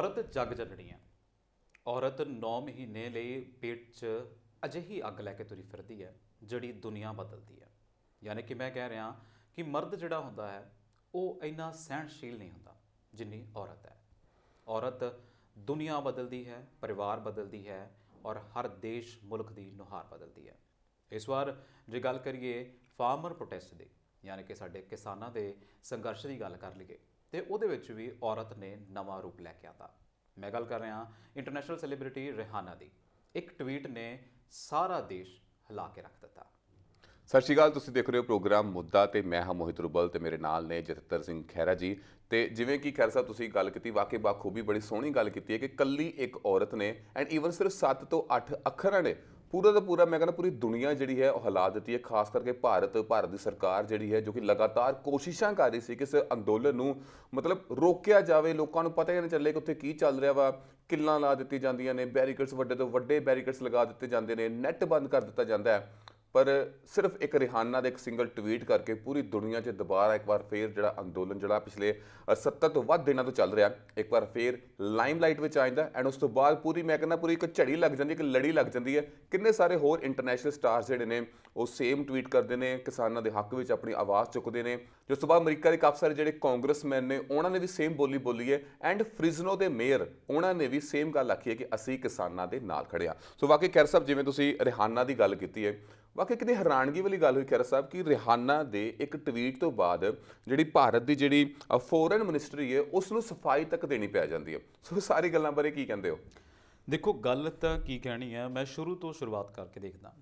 ਔਰਤ ਜੱਗ ਜਨਣੀ ਹੈ ਔਰਤ 9 ਮਹੀਨੇ ਲਈ ਪੇਟ 'ਚ ਅਜਿਹੀ ਅੱਗ ਲੈ ਕੇ ਤੁਰੀ ਫਿਰਦੀ ਹੈ ਜਿਹੜੀ ਦੁਨੀਆ ਬਦਲਦੀ ਹੈ ਯਾਨੀ ਕਿ ਮੈਂ ਕਹਿ ਰਿਹਾ ਕਿ ਮਰਦ ਜਿਹੜਾ ਹੁੰਦਾ ਹੈ ਉਹ ਇੰਨਾ ਸਹਿਣਸ਼ੀਲ ਨਹੀਂ ਹੁੰਦਾ ਜਿੰਨੀ ਔਰਤ ਹੈ ਔਰਤ ਦੁਨੀਆ ਬਦਲਦੀ ਹੈ ਪਰਿਵਾਰ ਬਦਲਦੀ ਹੈ ਔਰ ਹਰ ਦੇਸ਼ ਮੁਲਕ ਦੀ ਨੁਹਾਰ ਬਦਲਦੀ ਹੈ ਇਸ ਵਾਰ ਜੇ ਗੱਲ ਕਰੀਏ ਫਾਰਮਰ ਪ੍ਰੋਟੈਸਟ ਦੀ ਯਾਨੀ ਕਿ ਸਾਡੇ ਕਿਸਾਨਾਂ ਦੇ ਸੰਘਰਸ਼ ਦੀ ਗੱਲ ਕਰ ਲਈਏ ਤੇ ਉਹਦੇ ਵਿੱਚ ਵੀ ਔਰਤ ਨੇ ਨਵਾਂ ਰੂਪ ਲੈ ਕੇ ਆਤਾ ਮੈਂ ਗੱਲ ਕਰ ਰਿਹਾ ਇੰਟਰਨੈਸ਼ਨਲ ਸੈਲੀਬ੍ਰਿਟੀ ਰਹਿਾਨਾ ਦੀ ਇੱਕ ਟਵੀਟ ਨੇ ਸਾਰਾ ਦੇਸ਼ ਹਿਲਾ ਕੇ ਰੱਖ ਦਿੱਤਾ ਸਤਿ ਸ਼੍ਰੀ ਅਕਾਲ ਤੁਸੀਂ ਦੇਖ ਰਹੇ ਹੋ ਪ੍ਰੋਗਰਾਮ ਮੁੱਦਾ ਤੇ ਮੈਂ ਹਾਂ ਮੋਹਿਤ ਰੁਬਲ ਤੇ ਮੇਰੇ ਨਾਲ ਨੇ ਜਤਿੰਦਰ ਸਿੰਘ ਖਹਿਰਾ ਜੀ ਤੇ ਜਿਵੇਂ ਕਿ ਖੈਰ ਸਾਹਿਬ ਤੁਸੀਂ ਗੱਲ ਕੀਤੀ ਵਾਕਈ ਬਾਖੂਬੀ ਬੜੀ ਸੋਹਣੀ ਗੱਲ ਕੀਤੀ ਹੈ ਕਿ ਕੱਲੀ ਇੱਕ ਔਰਤ ਨੇ ਐਂਡ ਈਵਨ ਸਿਰਫ 7 ਤੋਂ 8 ਅੱਖਰਾਂ ਨੇ ਪੂਰਾ ਦਾ ਪੂਰਾ ਮੈਂ ਕਹਿੰਦਾ ਪੂਰੀ ਦੁਨੀਆ ਜਿਹੜੀ ਹੈ ਉਹ ਹਲਾ ਦਿੱਤੀ ਹੈ ਖਾਸ ਕਰਕੇ ਭਾਰਤ ਭਾਰਤ ਦੀ ਸਰਕਾਰ ਜਿਹੜੀ ਹੈ ਜੋ ਕਿ ਲਗਾਤਾਰ ਕੋਸ਼ਿਸ਼ਾਂ ਕਰ ਰਹੀ ਸੀ ਕਿ ਇਸ ਅੰਦੋਲਨ ਨੂੰ ਮਤਲਬ ਰੋਕਿਆ ਜਾਵੇ ਲੋਕਾਂ ਨੂੰ ਪਤਾ ਹੀ ਨਹੀਂ ਚੱਲੇ ਕਿ ਉੱਥੇ ਕੀ ਚੱਲ ਰਿਹਾ ਵਾ ਕਿੱਲਾਂ ਲਾ ਦਿੱਤੀ ਜਾਂਦੀਆਂ ਨੇ ਬੈਰੀਕੇਡਸ ਵੱਡੇ ਤੋਂ ਵੱਡੇ ਬੈਰੀਕੇਡਸ ਲਗਾ ਦਿੱਤੇ ਜਾਂਦੇ ਨੇ ਨੈੱਟ ਬੰਦ ਕਰ ਦਿੱਤਾ ਜਾਂਦਾ ਹੈ ਪਰ ਸਿਰਫ ਇੱਕ ਰਿਹਾਨਾ ਦੇ ਇੱਕ ਸਿੰਗਲ ਟਵੀਟ ਕਰਕੇ ਪੂਰੀ ਦੁਨੀਆ 'ਚ ਦੁਬਾਰਾ ਇੱਕ ਵਾਰ ਫੇਰ ਜਿਹੜਾ ਅੰਦੋਲਨ ਜਿਹੜਾ ਪਿਛਲੇ 70 ਤੋਂ ਵੱਧ ਦਿਨਾਂ ਤੋਂ ਚੱਲ ਰਿਹਾ ਇੱਕ ਵਾਰ ਫੇਰ ਲਾਈਮਲਾਈਟ ਵਿੱਚ ਆ ਜਾਂਦਾ ਐਂਡ ਉਸ ਤੋਂ ਬਾਅਦ ਪੂਰੀ ਮੈਂ ਕਹਿੰਦਾ ਪੂਰੀ ਇੱਕ ਝੜੀ ਲੱਗ ਜਾਂਦੀ ਇੱਕ ਲੜੀ ਲੱਗ ਜਾਂਦੀ ਹੈ ਕਿੰਨੇ ਸਾਰੇ ਹੋਰ ਇੰਟਰਨੈਸ਼ਨਲ ਸਟਾਰਸ ਜਿਹੜੇ ਨੇ ਉਹ ਸੇਮ ਟਵੀਟ ਕਰਦੇ ਨੇ ਕਿਸਾਨਾਂ ਦੇ ਹੱਕ ਵਿੱਚ ਆਪਣੀ ਆਵਾਜ਼ ਚੁੱਕਦੇ ਨੇ ਉਸ ਤੋਂ ਬਾਅਦ ਅਮਰੀਕਾ ਦੇ ਕਾਫੀ ਸਾਰੇ ਜਿਹੜੇ ਕਾਂਗਰਸਮੈਨ ਨੇ ਉਹਨਾਂ ਨੇ ਵੀ ਸੇਮ ਬੋਲੀ ਬੋਲੀ ਹੈ ਐਂਡ ਫ੍ਰਿਜ਼ਨੋ ਦੇ ਮੇਅਰ ਉਹਨਾਂ ਨੇ ਵੀ ਸੇਮ ਗੱਲ ਆਖੀ ਹੈ ਕਿ ਅਸੀਂ ਕਿਸਾਨਾਂ ਦੇ ਨਾਲ ਖੜਿਆ ਸੋ ਵਾਕਈ ਖੈਰ ਸਾਹਿਬ ਜਿਵੇਂ ਤੁਸੀਂ ਰਿਹਾਨਾ ਦੀ ਗੱਲ ਕੀਤੀ ਹੈ ਵਾਕਈ ਕਿਤੇ ਹੈਰਾਨਗੀ ਵਾਲੀ ਗੱਲ ਹੋਈ ਖੈਰ ਸਾਹਿਬ ਕਿ ਰਿਹਾਨਾ ਦੇ ਇੱਕ ਟਵੀਟ ਤੋਂ ਬਾਅਦ ਜਿਹੜੀ ਭਾਰਤ ਦੀ ਜਿਹੜੀ ਫੋਰਨ ਮਿਨਿਸਟਰੀ ਹੈ ਉਸ ਨੂੰ ਸਫਾਈ ਤੱਕ ਦੇਣੀ ਪੈ ਜਾਂਦੀ ਹੈ ਸੋ ਸਾਰੀ ਗੱਲਾਂ ਬਾਰੇ ਕੀ ਕਹਿੰਦੇ ਹੋ ਦੇਖੋ ਗੱਲ ਤਾਂ ਕੀ ਕਹਿਣੀ ਹੈ ਮੈਂ ਸ਼ੁਰੂ ਤੋਂ ਸ਼ੁਰੂਆਤ ਕਰਕੇ ਦੇਖਦਾ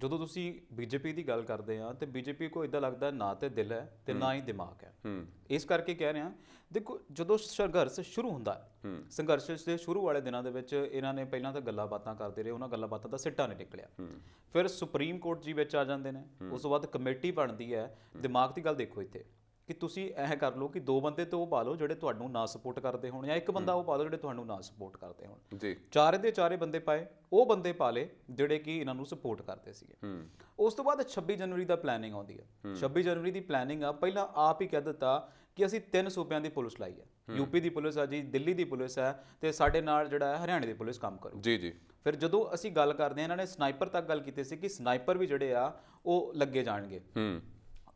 ਜਦੋਂ ਤੁਸੀਂ ਬੀਜੇਪੀ ਦੀ ਗੱਲ ਕਰਦੇ ਆ ਤੇ ਬੀਜੇਪੀ ਕੋ ਇਦਾਂ ਲੱਗਦਾ ਨਾ ਤੇ ਦਿਲ ਹੈ ਤੇ ਨਾ ਹੀ ਦਿਮਾਗ ਹੈ ਇਸ ਕਰਕੇ ਕਹਿ ਰਿਹਾ ਦੇਖੋ ਜਦੋਂ ਸੰਘਰਸ਼ ਸ਼ੁਰੂ ਹੁੰਦਾ ਸੰਘਰਸ਼ ਦੇ ਸ਼ੁਰੂ ਵਾਲੇ ਦਿਨਾਂ ਦੇ ਵਿੱਚ ਇਹਨਾਂ ਨੇ ਪਹਿਲਾਂ ਤਾਂ ਗੱਲਾਂ ਬਾਤਾਂ ਕਰਦੇ ਰਹੇ ਉਹਨਾਂ ਗੱਲਾਂ ਬਾਤਾਂ ਦਾ ਸਿੱਟਾ ਨਹੀਂ ਨਿਕਲਿਆ ਫਿਰ ਸੁਪਰੀਮ ਕੋਰਟ ਜੀ ਵਿੱਚ ਆ ਜਾਂਦੇ ਨੇ ਉਸ ਤੋਂ ਬਾਅਦ ਕਮੇਟੀ ਬਣਦੀ ਹੈ ਦਿਮਾਗ ਦੀ ਗੱਲ ਦੇਖੋ ਇੱਥੇ ਕਿ ਤੁਸੀਂ ਇਹ ਕਰ ਲਓ ਕਿ ਦੋ ਬੰਦੇ ਤੇ ਉਹ ਪਾ ਲਓ ਜਿਹੜੇ ਤੁਹਾਨੂੰ ਨਾ ਸਪੋਰਟ ਕਰਦੇ ਹੋਣ ਜਾਂ ਇੱਕ ਬੰਦਾ ਉਹ ਪਾ ਲਓ ਜਿਹੜੇ ਤੁਹਾਨੂੰ ਨਾ ਸਪੋਰਟ ਕਰਦੇ ਹੋਣ ਜੀ ਚਾਰੇ ਦੇ ਚਾਰੇ ਬੰਦੇ ਪਾਏ ਉਹ ਬੰਦੇ ਪਾ ਲੇ ਜਿਹੜੇ ਕਿ ਇਹਨਾਂ ਨੂੰ ਸਪੋਰਟ ਕਰਦੇ ਸੀਗੇ ਉਸ ਤੋਂ ਬਾਅਦ 26 ਜਨਵਰੀ ਦਾ ਪਲੈਨਿੰਗ ਆਉਂਦੀ ਹੈ 26 ਜਨਵਰੀ ਦੀ ਪਲੈਨਿੰਗ ਆ ਪਹਿਲਾਂ ਆਪ ਹੀ ਕਹਿ ਦਿੱਤਾ ਕਿ ਅਸੀਂ ਤਿੰਨ ਸੂਬਿਆਂ ਦੀ ਪੁਲਿਸ ਲਾਈ ਹੈ ਯੂਪੀ ਦੀ ਪੁਲਿਸ ਆ ਜੀ ਦਿੱਲੀ ਦੀ ਪੁਲਿਸ ਹੈ ਤੇ ਸਾਡੇ ਨਾਲ ਜਿਹੜਾ ਹੈ ਹਰਿਆਣੇ ਦੀ ਪੁਲਿਸ ਕੰਮ ਕਰੂ ਜੀ ਜੀ ਫਿਰ ਜਦੋਂ ਅਸੀਂ ਗੱਲ ਕਰਦੇ ਆ ਇਹਨਾਂ ਨੇ ਸਨਾਈਪਰ ਤੱਕ ਗੱਲ ਕੀਤੀ ਸੀ ਕਿ ਸਨਾਈਪਰ ਵੀ ਜਿਹੜੇ ਆ ਉਹ ਲੱਗੇ ਜਾਣਗੇ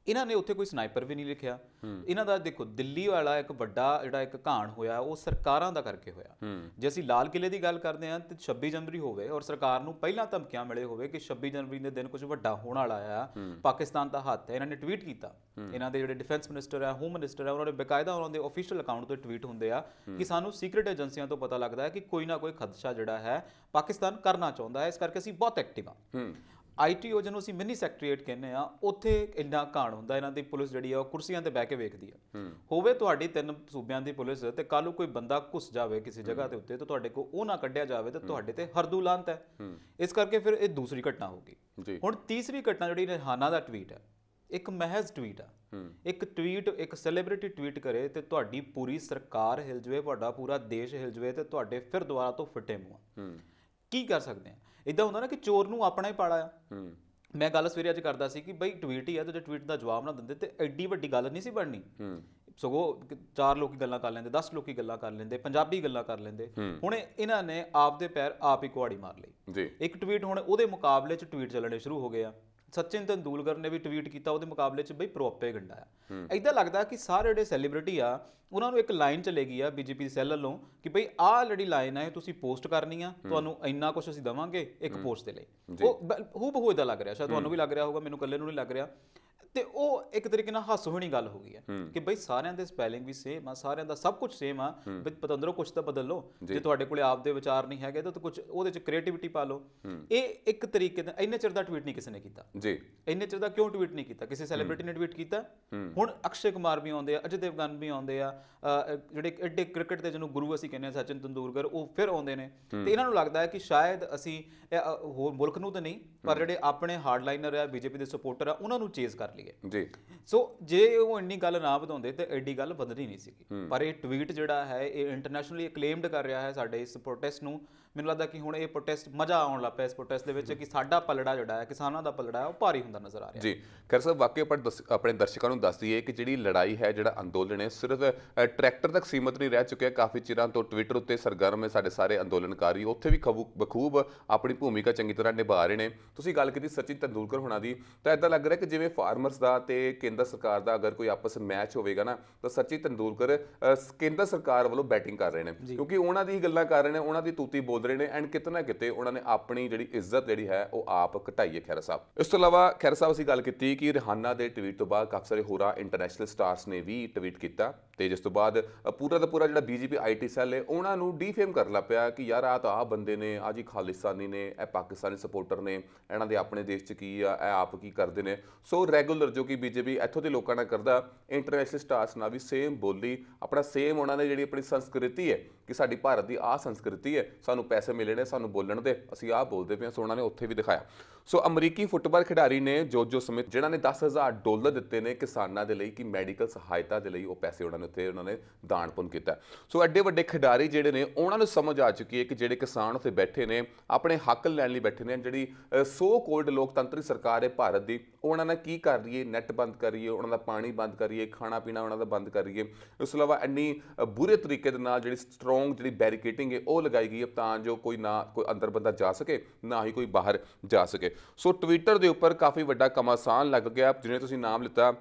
ਇਹਨਾਂ ਨੇ ਉੱਥੇ ਕੋਈ ਸਨਾਈਪਰ ਵੀ ਨਹੀਂ ਲਿਖਿਆ ਇਹਨਾਂ ਦਾ ਦੇਖੋ ਦਿੱਲੀ ਵਾਲਾ ਇੱਕ ਵੱਡਾ ਜਿਹੜਾ ਇੱਕ ਘਾਣ ਹੋਇਆ ਉਹ ਸਰਕਾਰਾਂ ਦਾ ਕਰਕੇ ਹੋਇਆ ਜੇ ਅਸੀਂ ਲਾਲ ਕਿਲੇ ਦੀ ਗੱਲ ਕਰਦੇ ਹਾਂ ਤੇ 26 ਜਨਵਰੀ ਹੋਵੇ ਔਰ ਸਰਕਾਰ ਨੂੰ ਪਹਿਲਾਂ ਧਮਕੀਆਂ ਮਿਲੇ ਹੋਵੇ ਕਿ 26 ਜਨਵਰੀ ਦੇ ਦਿਨ ਕੁਝ ਵੱਡਾ ਹੋਣ ਵਾਲਾ ਆ ਪਾਕਿਸਤਾਨ ਦਾ ਹੱਥ ਹੈ ਇਹਨਾਂ ਨੇ ਟਵੀਟ ਕੀਤਾ ਇਹਨਾਂ ਦੇ ਜਿਹੜੇ ਡਿਫੈਂਸ ਮਿਨਿਸਟਰ ਆ ਹੋਮ ਮਿਨਿਸਟਰ ਆ ਉਹਨਾਂ ਨੇ ਬਕਾਇਦਾ ਉਹਨਾਂ ਦੇ ਅਫੀਸ਼ੀਅਲ ਅਕਾਊਂਟ ਤੋਂ ਟਵੀਟ ਹੁੰਦੇ ਆ ਕਿ ਸਾਨੂੰ ਸੀਕ੍ਰੀਟ ਏਜੰਸੀਆਂ ਤੋਂ ਪਤਾ ਲੱਗਦਾ ਹੈ ਕਿ ਕੋਈ ਨਾ ਕੋਈ ਖਦਸ਼ਾ ਜਿਹੜਾ ਹੈ ਪਾਕਿਸਤਾਨ ਕਰਨਾ ਚਾਹੁੰਦਾ ਹੈ ਇਸ ਕਰਕੇ ਅਸੀਂ ਬਹੁਤ ਐਕਟਿਵ ਆ ਆਈਟੀਓ ਜਿਹਨੂੰ ਅਸੀਂ ਮਿਨੀ ਸੈਕਟਰੀਏਟ ਕਹਿੰਦੇ ਆ ਉੱਥੇ ਇੰਨਾ ਕਾਣ ਹੁੰਦਾ ਇਹਨਾਂ ਦੀ ਪੁਲਿਸ ਜਿਹੜੀ ਆ ਉਹ ਕੁਰਸੀਆਂ ਤੇ ਬਹਿ ਕੇ ਵੇਖਦੀ ਆ ਹੋਵੇ ਤੁਹਾਡੀ ਤਿੰਨ ਸੂਬਿਆਂ ਦੀ ਪੁਲਿਸ ਤੇ ਕੱਲ ਨੂੰ ਕੋਈ ਬੰਦਾ ਘੁਸ ਜਾਵੇ ਕਿਸੇ ਜਗ੍ਹਾ ਤੇ ਉੱਤੇ ਤਾਂ ਤੁਹਾਡੇ ਕੋ ਉਹ ਨਾ ਕੱਢਿਆ ਜਾਵੇ ਤਾਂ ਤੁਹਾਡੇ ਤੇ ਹਰਦੂ ਲਾਂਤ ਹੈ ਇਸ ਕਰਕੇ ਫਿਰ ਇਹ ਦੂਸਰੀ ਘਟਨਾ ਹੋ ਗਈ ਹੁਣ ਤੀਸਰੀ ਘਟਨਾ ਜਿਹੜੀ ਰਹਿਾਨਾ ਦਾ ਟਵੀਟ ਹੈ ਇੱਕ ਮਹਿਜ਼ ਟਵੀਟ ਆ ਇੱਕ ਟਵੀਟ ਇੱਕ ਸੈਲੀਬ੍ਰਿਟੀ ਟਵੀਟ ਕਰੇ ਤੇ ਤੁਹਾਡੀ ਪੂਰੀ ਸਰਕਾਰ ਹਿਲ ਜਵੇ ਤੁਹਾਡਾ ਪੂਰਾ ਦੇਸ਼ ਹਿਲ ਜਵੇ ਤੇ ਤੁਹਾਡੇ ਫਿਰ ਦੁਬਾਰਾ ਤੋਂ ਫਟੇ ਮੂੰਹ ਕੀ ਕਰ ਸਕਦੇ ਆ ਇਦਾਂ ਹੁੰਦਾ ਨਾ ਕਿ ਚੋਰ ਨੂੰ ਆਪਣਾ ਹੀ ਪਾੜਾ ਆ ਹੂੰ ਮੈਂ ਗੱਲ ਸਵੇਰੇ ਅੱਜ ਕਰਦਾ ਸੀ ਕਿ ਬਈ ਟਵੀਟ ਹੀ ਆ ਤੇ ਜੇ ਟਵੀਟ ਦਾ ਜਵਾਬ ਨਾ ਦਿੰਦੇ ਤੇ ਐਡੀ ਵੱਡੀ ਗੱਲ ਨਹੀਂ ਸੀ ਬਣਨੀ ਹੂੰ ਸਗੋ ਚਾਰ ਲੋਕੀ ਗੱਲਾਂ ਕਰ ਲੈਂਦੇ 10 ਲੋਕੀ ਗੱਲਾਂ ਕਰ ਲੈਂਦੇ ਪੰਜਾਬੀ ਗੱਲਾਂ ਕਰ ਲੈਂਦੇ ਹੁਣ ਇਹਨਾਂ ਨੇ ਆਪ ਦੇ ਪੈਰ ਆਪ ਹੀ ਕੁਹਾੜੀ ਮਾਰ ਲਈ ਜੀ ਇੱਕ ਟਵੀਟ ਹੁਣ ਉਹਦੇ ਮੁਕਾਬਲੇ 'ਚ ਟਵੀਟ ਚੱਲਣੇ ਸ਼ੁਰੂ ਹੋ ਗਏ ਆ ਸਚਿਨ ਤੰਦੂਲਕਰ ਨੇ ਵੀ ਟਵੀਟ ਕੀਤਾ ਉਹਦੇ ਮੁਕਾਬਲੇ 'ਚ ਬਈ ਪ੍ਰੋਪੇਗੰਡਾ ਆ ਐਦਾਂ ਲੱਗਦਾ ਕਿ ਸਾਰੇ ਜਿਹੜੇ ਸੈਲੀਬ੍ਰਿਟੀ ਆ ਉਹਨਾਂ ਨੂੰ ਇੱਕ ਲਾਈਨ ਚਲੇ ਗਈ ਆ ਬੀਜੇਪੀ ਦੇ ਸੈੱਲ ਵੱਲੋਂ ਕਿ ਬਈ ਆਹ ਜਿਹੜੀ ਲਾਈਨ ਆ ਤੁਸੀਂ ਪੋਸਟ ਕਰਨੀ ਆ ਤੁਹਾਨੂੰ ਇੰਨਾ ਕੁਝ ਅਸੀਂ ਦਵਾਂਗੇ ਇੱਕ ਪੋਸਟ ਦੇ ਲਈ ਉਹ ਹੂਬ ਹੂ ਇਦਾਂ ਲੱਗ ਰਿਹਾ ਸ਼ਾਇਦ ਤੁਹਾਨੂੰ ਵੀ ਲੱਗ ਰਿਹਾ ਹੋਊਗਾ ਮੈਨੂੰ ਇਕੱਲੇ ਨੂੰ ਨਹੀਂ ਲੱਗ ਰਿਹਾ ਤੇ ਉਹ ਇੱਕ ਤਰੀਕੇ ਨਾਲ ਹਾਸੋ ਹੋਣੀ ਗੱਲ ਹੋ ਗਈ ਹੈ ਕਿ ਬਈ ਸਾਰਿਆਂ ਦੇ ਸਪੈਲਿੰਗ ਵੀ ਸੇਮ ਆ ਸਾਰਿਆਂ ਦਾ ਸਭ ਕੁਝ ਸੇਮ ਆ ਬਈ ਪਤੰਦਰੋ ਕੁਝ ਤਾਂ ਬਦਲ ਲਓ ਜੇ ਤੁਹਾਡੇ ਕੋਲੇ ਆਪ ਦੇ ਵਿਚਾਰ ਨਹੀਂ ਹੈਗੇ ਤਾਂ ਕੁਝ ਉਹਦੇ ਚ ਕ੍ਰੀਏਟੀਵਿਟੀ ਪਾ ਲਓ ਇਹ ਇੱਕ ਤਰੀਕੇ ਦਾ ਇੰਨੇ ਚਿਰ ਦਾ ਟਵੀਟ ਨਹੀਂ ਕਿਸੇ ਨੇ ਕੀਤਾ ਜੀ ਇੰਨੇ ਚਿਰ ਦਾ ਕਿਉਂ ਟਵੀਟ ਨਹੀਂ ਕੀਤਾ ਕਿਸੇ ਸੈਲੀਬ੍ਰਿਟੀ ਨੇ ਟਵੀਟ ਕੀਤਾ ਹੁਣ ਅਕਸ਼ੇ ਕੁਮਾਰ ਵੀ ਆਉਂਦੇ ਆ ਅਜੇ ਦੇਵਗਨ ਵੀ ਆਉਂਦੇ ਆ ਜਿਹੜੇ ਐਡੇ ਕ੍ਰਿਕਟ ਦੇ ਜਿਹਨੂੰ ਗੁਰੂ ਅਸੀਂ ਕਹਿੰਦੇ ਆ ਸਚਿਨ ਤੰਦੂਰਕਰ ਉਹ ਫਿਰ ਆਉਂਦੇ ਨੇ ਤੇ ਇਹਨਾਂ ਨੂੰ ਲੱਗਦਾ ਹੈ ਕਿ ਸ਼ਾਇਦ ਅਸੀਂ ਹੋਰ ਮੁਲਕ ਨੂੰ ਤਾਂ ਨਹੀਂ ਪਰ ਜਿਹੜੇ ਆਪਣੇ ਹਾਰਡਲਾਈਨਰ ਆ ਬੀਜੇਪੀ ਦੇ ਸਪੋਰਟਰ ਆ ਉਹਨਾਂ ਨੂੰ ਚੇਜ਼ ਕਰ ਰਹੀ ਹੈ ਜੀ ਸੋ ਜੇ ਉਹ ਇੰਨੀ ਗੱਲ ਨਾ ਵਧਾਉਂਦੇ ਤੇ ਐਡੀ ਗੱਲ ਵਧਣੀ ਨਹੀਂ ਸੀਗੀ ਪਰ ਇਹ ਟਵੀਟ ਜਿਹੜਾ ਹੈ ਇਹ ਇੰਟਰਨੈਸ਼ਨਲੀ ਅਕਲੇਮਡ ਕਰ ਰਿਹਾ ਹੈ ਸਾਡੇ ਇਸ ਪ੍ਰੋਟੈਸਟ ਨੂੰ ਮੈਨੂੰ ਲੱਗਦਾ ਕਿ ਹੁਣ ਇਹ ਪ੍ਰੋਟੈਸਟ ਮਜ਼ਾ ਆਉਣ ਲੱਗ ਪਿਆ ਇਸ ਪ੍ਰੋਟੈਸਟ ਦੇ ਵਿੱਚ ਕਿ ਸਾਡਾ ਪਲੜਾ ਜਿਹੜਾ ਹੈ ਕਿਸਾਨਾਂ ਦਾ ਪਲੜਾ ਹੈ ਉਹ ਭਾਰੀ ਹੁੰਦਾ ਨਜ਼ਰ ਆ ਰਿਹਾ ਜੀ ਕਰ ਸਰ ਵਾਕਿਆ ਪਰ ਆਪਣੇ ਦਰਸ਼ਕਾਂ ਨੂੰ ਦੱਸ ਦਈਏ ਕਿ ਜਿਹੜੀ ਲੜਾਈ ਹੈ ਜਿਹੜਾ ਅੰਦੋਲਨ ਹੈ ਸਿਰਫ ਟਰੈਕਟਰ ਤੱਕ ਸੀਮਤ ਨਹੀਂ ਰਹਿ ਚੁੱਕਿਆ ਕਾਫੀ ਚਿਰਾਂ ਤੋਂ ਟਵਿੱਟਰ ਉੱਤੇ ਸਰਗਰਮ ਹੈ ਸਾਡੇ ਸਾਰੇ ਅੰਦੋਲਨਕਾਰੀ ਉੱਥੇ ਵੀ ਬਖੂਬ ਆਪਣੀ ਭੂਮਿਕਾ ਚੰਗੀ ਤਰ੍ਹਾਂ ਨਿਭਾ ਰਹੇ ਨੇ ਤੁਸੀਂ ਗੱਲ ਕੀਤੀ ਸਚਿਨ ਤੰਦੂਲਕਰ ਹੋਣਾ ਦੀ ਤਾਂ ਇਦਾਂ ਲੱਗ ਰਿਹਾ ਕਿ ਜਿਵੇਂ ਫਾਰਮਰਸ ਦਾ ਤੇ ਕੇਂਦਰ ਸਰਕਾਰ ਦਾ ਅਗਰ ਕੋਈ ਆਪਸ ਮੈਚ ਹੋਵੇਗਾ ਨਾ ਤਾਂ ਸਚਿਨ ਤੰਦੂਲਕਰ ਕੇਂਦਰ ਸਰਕਾਰ ਵੱਲੋਂ ਬੈਟਿੰਗ ਕਰ ਰਹੇ ਨੇ ਕਿਉਂਕਿ ਉਹਨਾਂ ਦੀ ਗੱਲਾਂ ਕਰ ਰਹੇ ਨੇ ਉਹਨਾਂ ਦੀ ਤੂਤੀ ਬੋਲ ਬੋਲ ਰਹੇ ਨੇ ਐਂਡ ਕਿਤਨਾ ਕਿਤੇ ਉਹਨਾਂ ਨੇ ਆਪਣੀ ਜਿਹੜੀ ਇੱਜ਼ਤ ਜਿਹੜੀ ਹੈ ਉਹ ਆਪ ਘਟਾਈ ਹੈ ਖੈਰਾ ਸਾਹਿਬ ਇਸ ਤੋਂ ਇਲਾਵਾ ਖੈਰਾ ਸਾਹਿਬ ਅਸੀਂ ਗੱਲ ਕੀਤੀ ਕਿ ਰਿਹਾਨਾ ਦੇ ਟਵੀਟ ਤੋਂ ਬਾਅਦ ਕਾਫੀ ਸਾਰੇ ਹੋਰਾਂ ਇੰਟਰਨੈਸ਼ਨਲ ਸਟਾਰਸ ਨੇ ਵੀ ਟਵੀਟ ਕੀਤਾ ਤੇ ਜਿਸ ਤੋਂ ਬਾਅਦ ਪੂਰਾ ਦਾ ਪੂਰਾ ਜਿਹੜਾ ਬੀਜੀਪੀ ਆਈਟੀ ਸੈੱਲ ਹੈ ਉਹਨਾਂ ਨੂੰ ਡੀਫੇਮ ਕਰ ਲਾ ਪਿਆ ਕਿ ਯਾਰ ਆ ਤਾਂ ਆ ਬੰਦੇ ਨੇ ਆ ਜੀ ਖਾਲਿਸਤਾਨੀ ਨੇ ਇਹ ਪਾਕਿਸਤਾਨੀ ਸਪੋਰਟਰ ਨੇ ਇਹਨਾਂ ਦੇ ਆਪਣੇ ਦੇਸ਼ 'ਚ ਕੀ ਆ ਇਹ ਆਪ ਕੀ ਕਰਦੇ ਨੇ ਸੋ ਰੈਗੂਲਰ ਜੋ ਕਿ ਬੀਜੇਪੀ ਇੱਥੋਂ ਦੇ ਲੋਕਾਂ ਨਾਲ ਕਰਦਾ ਇੰਟਰਨੈਸ਼ਨਲ ਸਟਾਰਸ ਨਾਲ ਵੀ ਸੇਮ ਬੋਲੀ ਆਪਣਾ ਸੇਮ ਉਹਨਾਂ ਨੇ ਜਿਹੜੀ ਆਪਣੀ ਸੰਸਕ੍ਰਿਤੀ ਹੈ ਕਿ ਸਾਡੀ ਭਾਰਤ ਦੀ ਆ ਸੰਸਕ੍ਰਿਤੀ ਹੈ ਸਾਨੂੰ ਪੈਸੇ ਮਿਲੇ ਨੇ ਸਾਨੂੰ ਬੋਲਣ ਦੇ ਅਸੀਂ ਆ ਬੋਲਦੇ ਪਏ ਸੋ ਉਹਨਾਂ ਨੇ ਉੱਥੇ ਵੀ ਦਿਖਾਇਆ ਸੋ ਅਮਰੀਕੀ ਫੁੱਟਬਾਲ ਖਿਡਾਰੀ ਨੇ ਜੋਜੋ ਸਮਿਤ ਜਿਨ੍ਹਾਂ ਨੇ 10000 ਡਾਲਰ ਦਿੱਤੇ ਨੇ ਕਿਸਾਨਾਂ ਦੇ ਲਈ ਕਿ ਮੈਡੀਕਲ ਸਹਾਇਤਾ ਦੇ ਲਈ ਉਹ ਪੈਸੇ ਉਹਨਾਂ ਨੇ ਤੇ ਉਹਨਾਂ ਨੇ ਦਾਨ ਕੀਤਾ ਸੋ ਐਡੇ ਵੱਡੇ ਖਿਡਾਰੀ ਜਿਹੜੇ ਨੇ ਉਹਨਾਂ ਨੂੰ ਸਮਝ ਆ ਚੁੱਕੀ ਹੈ ਕਿ ਜਿਹੜੇ ਕਿਸਾਨ ਉੱਥੇ ਬੈਠੇ ਨੇ ਆਪਣੇ ਹੱਕ ਲੈਣ ਲਈ ਬੈਠੇ ਨੇ ਜਿਹੜੀ ਸੋ ਕੋਲਡ ਲੋਕਤੰਤਰੀ ਸਰਕਾਰ ਹੈ ਭਾਰਤ ਦੀ ਉਹਨਾਂ ਨਾਲ ਕੀ ਕਰ ਰਹੀ ਹੈ ਨੈਟ ਬੰਦ ਕਰ ਰਹੀ ਹੈ ਉਹਨਾਂ ਦਾ ਪਾਣੀ ਬੰਦ ਕਰ ਰਹੀ ਹੈ ਖਾਣਾ ਪੀਣਾ ਉਹਨਾਂ ਦਾ ਬੰਦ ਕਰ ਕਰੀਏ ਉਸ ਤੋਂ ਇਲਾਵਾ ਇੰਨੀ ਬੁਰੇ ਤਰੀਕੇ ਦੇ ਨਾਲ ਜਿਹੜੀ ਸਟਰੋਂਗ ਜਿਹੜੀ ਬੈਰੀਕੇਟਿੰਗ ਹੈ ਉਹ ਲਗਾਈ ਗਈ ਹੈ ਤਾਂ ਜੋ ਕੋਈ ਨਾ ਕੋਈ ਅੰਦਰ ਬੰਦਾ ਜਾ ਸਕੇ ਨਾ ਹੀ ਕੋਈ ਬਾਹਰ ਜਾ ਸਕੇ ਸੋ ਟਵਿੱਟਰ ਦੇ ਉੱਪਰ ਕਾਫੀ ਵੱਡਾ ਕਮਾਸਾਨ ਲੱਗ ਗਿਆ ਜਿਹਨੇ ਤੁਸੀਂ ਨਾਮ ਲਿੱਤਾ